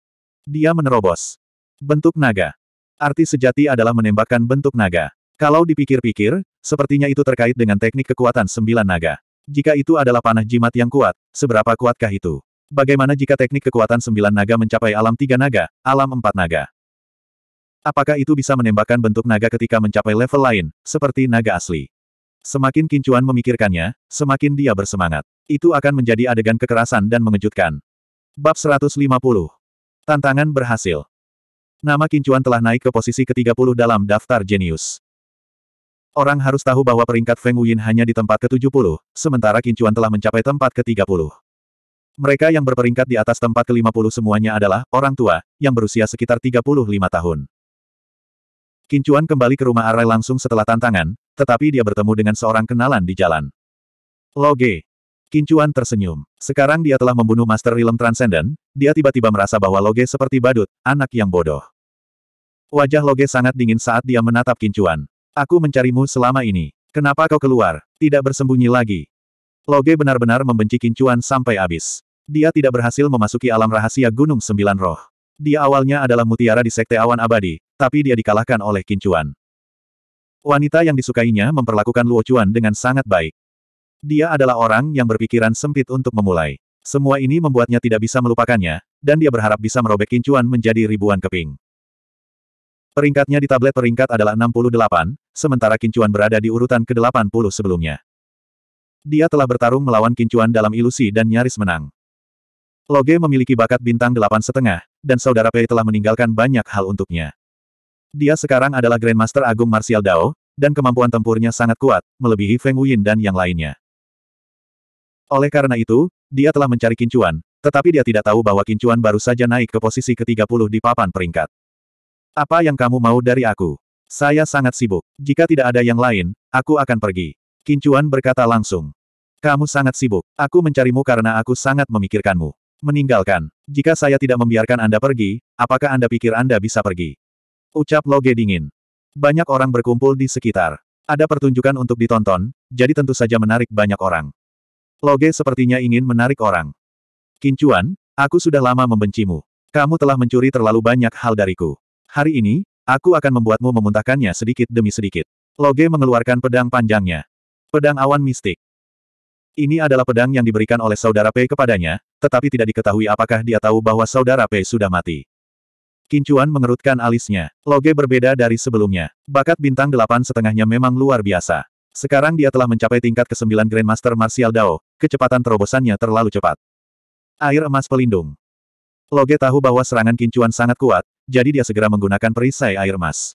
Dia menerobos. Bentuk naga. Arti sejati adalah menembakkan bentuk naga. Kalau dipikir-pikir, sepertinya itu terkait dengan teknik kekuatan sembilan naga. Jika itu adalah panah jimat yang kuat, seberapa kuatkah itu? Bagaimana jika teknik kekuatan sembilan naga mencapai alam tiga naga, alam empat naga? Apakah itu bisa menembakkan bentuk naga ketika mencapai level lain, seperti naga asli? Semakin Kincuan memikirkannya, semakin dia bersemangat itu akan menjadi adegan kekerasan dan mengejutkan. Bab 150. Tantangan berhasil. Nama Kincuan telah naik ke posisi ke-30 dalam daftar jenius. Orang harus tahu bahwa peringkat Feng Wuyin hanya di tempat ke-70, sementara Kincuan telah mencapai tempat ke-30. Mereka yang berperingkat di atas tempat ke-50 semuanya adalah orang tua, yang berusia sekitar 35 tahun. Kincuan kembali ke rumah Arai langsung setelah tantangan, tetapi dia bertemu dengan seorang kenalan di jalan. Loge, Kincuan tersenyum. Sekarang dia telah membunuh Master Realm Transcendent, dia tiba-tiba merasa bahwa Loge seperti badut, anak yang bodoh. Wajah Loge sangat dingin saat dia menatap Kincuan. Aku mencarimu selama ini. Kenapa kau keluar? Tidak bersembunyi lagi. Loge benar-benar membenci Kincuan sampai habis. Dia tidak berhasil memasuki alam rahasia Gunung Sembilan Roh. Dia awalnya adalah mutiara di Sekte Awan Abadi, tapi dia dikalahkan oleh Kincuan. Wanita yang disukainya memperlakukan Luo Chuan dengan sangat baik. Dia adalah orang yang berpikiran sempit untuk memulai. Semua ini membuatnya tidak bisa melupakannya, dan dia berharap bisa merobek kincuan menjadi ribuan keping. Peringkatnya di tablet peringkat adalah 68, sementara kincuan berada di urutan ke-80 sebelumnya. Dia telah bertarung melawan kincuan dalam ilusi dan nyaris menang. Loge memiliki bakat bintang delapan setengah, dan saudara Pei telah meninggalkan banyak hal untuknya. Dia sekarang adalah Grandmaster Agung Martial Dao, dan kemampuan tempurnya sangat kuat, melebihi Feng Wuyin dan yang lainnya. Oleh karena itu, dia telah mencari Kincuan, tetapi dia tidak tahu bahwa Kincuan baru saja naik ke posisi ke-30 di papan peringkat. Apa yang kamu mau dari aku? Saya sangat sibuk. Jika tidak ada yang lain, aku akan pergi. Kincuan berkata langsung. Kamu sangat sibuk. Aku mencarimu karena aku sangat memikirkanmu. Meninggalkan. Jika saya tidak membiarkan Anda pergi, apakah Anda pikir Anda bisa pergi? Ucap Loge dingin. Banyak orang berkumpul di sekitar. Ada pertunjukan untuk ditonton, jadi tentu saja menarik banyak orang. Loge sepertinya ingin menarik orang. Kincuan, aku sudah lama membencimu. Kamu telah mencuri terlalu banyak hal dariku. Hari ini, aku akan membuatmu memuntahkannya sedikit demi sedikit. Loge mengeluarkan pedang panjangnya. Pedang awan mistik. Ini adalah pedang yang diberikan oleh saudara Pei kepadanya, tetapi tidak diketahui apakah dia tahu bahwa saudara Pei sudah mati. Kincuan mengerutkan alisnya. Loge berbeda dari sebelumnya. Bakat bintang delapan setengahnya memang luar biasa. Sekarang dia telah mencapai tingkat ke-9 Grandmaster Martial Dao, kecepatan terobosannya terlalu cepat. Air emas pelindung. Loge tahu bahwa serangan kincuan sangat kuat, jadi dia segera menggunakan perisai air emas.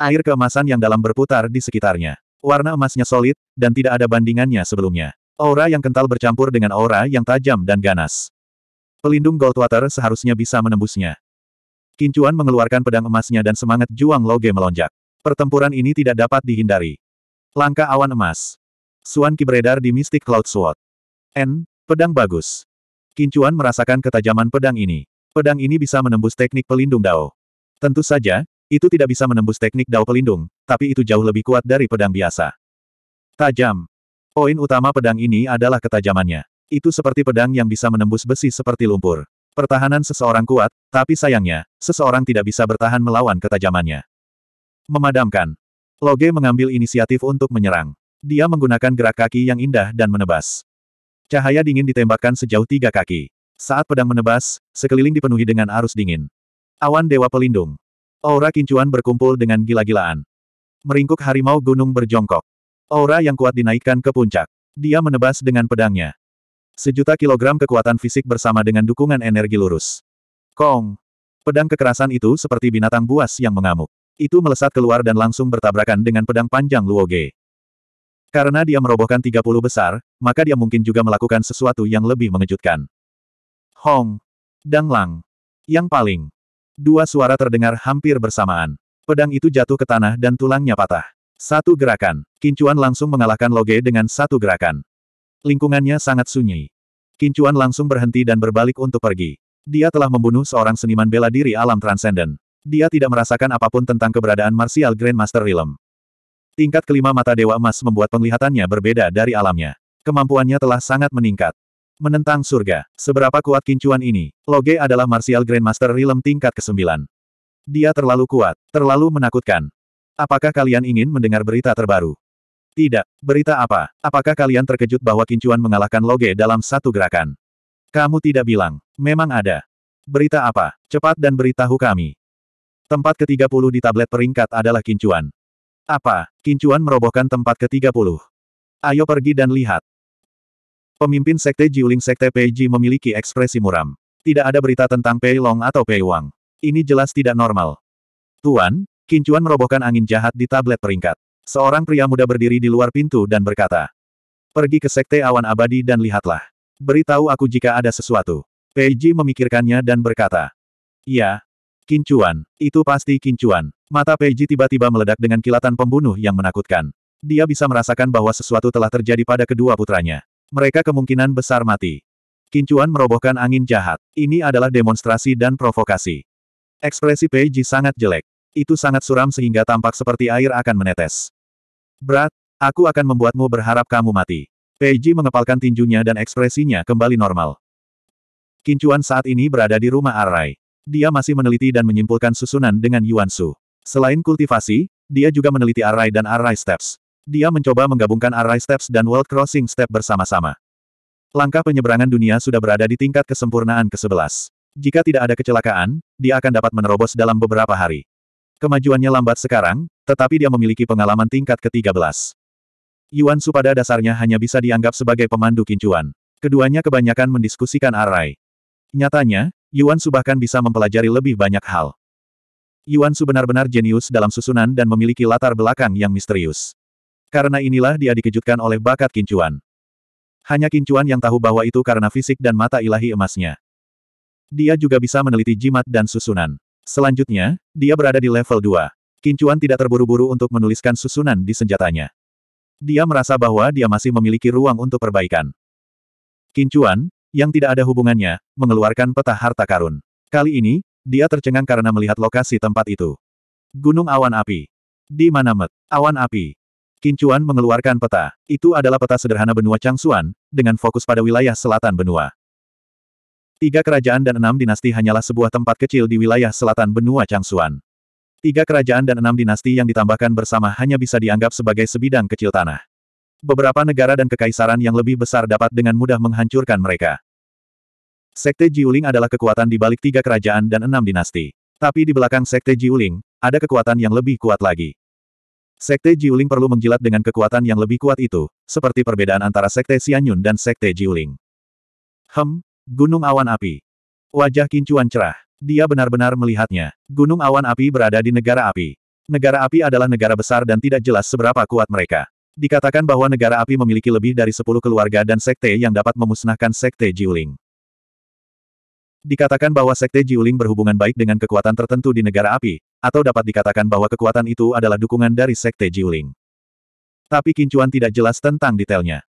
Air keemasan yang dalam berputar di sekitarnya. Warna emasnya solid, dan tidak ada bandingannya sebelumnya. Aura yang kental bercampur dengan aura yang tajam dan ganas. Pelindung Goldwater seharusnya bisa menembusnya. Kincuan mengeluarkan pedang emasnya dan semangat juang Loge melonjak. Pertempuran ini tidak dapat dihindari. Langkah awan emas. Suan Ki beredar di Mystic Cloud Sword. N. Pedang bagus. Kincuan merasakan ketajaman pedang ini. Pedang ini bisa menembus teknik pelindung Dao. Tentu saja, itu tidak bisa menembus teknik Dao pelindung, tapi itu jauh lebih kuat dari pedang biasa. Tajam. Poin utama pedang ini adalah ketajamannya. Itu seperti pedang yang bisa menembus besi seperti lumpur. Pertahanan seseorang kuat, tapi sayangnya, seseorang tidak bisa bertahan melawan ketajamannya. Memadamkan. Loge mengambil inisiatif untuk menyerang. Dia menggunakan gerak kaki yang indah dan menebas. Cahaya dingin ditembakkan sejauh tiga kaki. Saat pedang menebas, sekeliling dipenuhi dengan arus dingin. Awan Dewa Pelindung. Aura kincuan berkumpul dengan gila-gilaan. Meringkuk harimau gunung berjongkok. Aura yang kuat dinaikkan ke puncak. Dia menebas dengan pedangnya. Sejuta kilogram kekuatan fisik bersama dengan dukungan energi lurus. Kong! Pedang kekerasan itu seperti binatang buas yang mengamuk. Itu melesat keluar dan langsung bertabrakan dengan pedang panjang Luoge. Karena dia merobohkan 30 besar, maka dia mungkin juga melakukan sesuatu yang lebih mengejutkan. Hong. Dang Lang, Yang paling. Dua suara terdengar hampir bersamaan. Pedang itu jatuh ke tanah dan tulangnya patah. Satu gerakan. Kincuan langsung mengalahkan Loge dengan satu gerakan. Lingkungannya sangat sunyi. Kincuan langsung berhenti dan berbalik untuk pergi. Dia telah membunuh seorang seniman bela diri alam transenden. Dia tidak merasakan apapun tentang keberadaan Martial Grandmaster Realm. Tingkat kelima mata Dewa Emas membuat penglihatannya berbeda dari alamnya. Kemampuannya telah sangat meningkat. Menentang surga. Seberapa kuat kincuan ini? Loge adalah Martial Grandmaster Realm tingkat ke-9. Dia terlalu kuat, terlalu menakutkan. Apakah kalian ingin mendengar berita terbaru? Tidak. Berita apa? Apakah kalian terkejut bahwa kincuan mengalahkan Loge dalam satu gerakan? Kamu tidak bilang. Memang ada. Berita apa? Cepat dan beritahu kami. Tempat ke-30 di tablet peringkat adalah kincuan. Apa? Kincuan merobohkan tempat ke-30. Ayo pergi dan lihat. Pemimpin Sekte Jiuling Sekte Peiji memiliki ekspresi muram. Tidak ada berita tentang Pei Long atau Pei Wang. Ini jelas tidak normal. Tuan, Kincuan merobohkan angin jahat di tablet peringkat. Seorang pria muda berdiri di luar pintu dan berkata, Pergi ke Sekte Awan Abadi dan lihatlah. Beritahu aku jika ada sesuatu. Peiji memikirkannya dan berkata, ya. Kincuan, itu pasti Kincuan. Mata Peiji tiba-tiba meledak dengan kilatan pembunuh yang menakutkan. Dia bisa merasakan bahwa sesuatu telah terjadi pada kedua putranya. Mereka kemungkinan besar mati. Kincuan merobohkan angin jahat. Ini adalah demonstrasi dan provokasi. Ekspresi Peiji sangat jelek. Itu sangat suram sehingga tampak seperti air akan menetes. Berat, aku akan membuatmu berharap kamu mati. Peiji mengepalkan tinjunya dan ekspresinya kembali normal. Kincuan saat ini berada di rumah Arai dia masih meneliti dan menyimpulkan susunan dengan Yuan Su. Selain kultivasi, dia juga meneliti array dan array steps. Dia mencoba menggabungkan array steps dan world crossing step bersama-sama. Langkah penyeberangan dunia sudah berada di tingkat kesempurnaan ke-11. Jika tidak ada kecelakaan, dia akan dapat menerobos dalam beberapa hari. Kemajuannya lambat sekarang, tetapi dia memiliki pengalaman tingkat ke-13. Yuan Su pada dasarnya hanya bisa dianggap sebagai pemandu kincuan. Keduanya kebanyakan mendiskusikan array. Nyatanya, Yuan Su bahkan bisa mempelajari lebih banyak hal. Yuan Su benar-benar jenius dalam susunan dan memiliki latar belakang yang misterius. Karena inilah dia dikejutkan oleh bakat kincuan. Hanya kincuan yang tahu bahwa itu karena fisik dan mata ilahi emasnya. Dia juga bisa meneliti jimat dan susunan. Selanjutnya, dia berada di level 2. Kincuan tidak terburu-buru untuk menuliskan susunan di senjatanya. Dia merasa bahwa dia masih memiliki ruang untuk perbaikan. Kincuan, yang tidak ada hubungannya, mengeluarkan peta harta karun. Kali ini, dia tercengang karena melihat lokasi tempat itu. Gunung Awan Api. Di mana met Awan Api. Kincuan mengeluarkan peta. Itu adalah peta sederhana benua Changsuan, dengan fokus pada wilayah selatan benua. Tiga kerajaan dan enam dinasti hanyalah sebuah tempat kecil di wilayah selatan benua Changsuan. Tiga kerajaan dan enam dinasti yang ditambahkan bersama hanya bisa dianggap sebagai sebidang kecil tanah. Beberapa negara dan kekaisaran yang lebih besar dapat dengan mudah menghancurkan mereka. Sekte Jiuling adalah kekuatan di balik tiga kerajaan dan enam dinasti. Tapi di belakang Sekte Jiuling, ada kekuatan yang lebih kuat lagi. Sekte Jiuling perlu menjilat dengan kekuatan yang lebih kuat itu, seperti perbedaan antara Sekte Xianyun dan Sekte Jiuling. Hem, Gunung Awan Api. Wajah Kincuan cerah. Dia benar-benar melihatnya. Gunung Awan Api berada di negara api. Negara api adalah negara besar dan tidak jelas seberapa kuat mereka. Dikatakan bahwa negara api memiliki lebih dari sepuluh keluarga dan sekte yang dapat memusnahkan sekte Jiuling. Dikatakan bahwa sekte Jiuling berhubungan baik dengan kekuatan tertentu di negara api, atau dapat dikatakan bahwa kekuatan itu adalah dukungan dari sekte Jiuling. Tapi Kincuan tidak jelas tentang detailnya.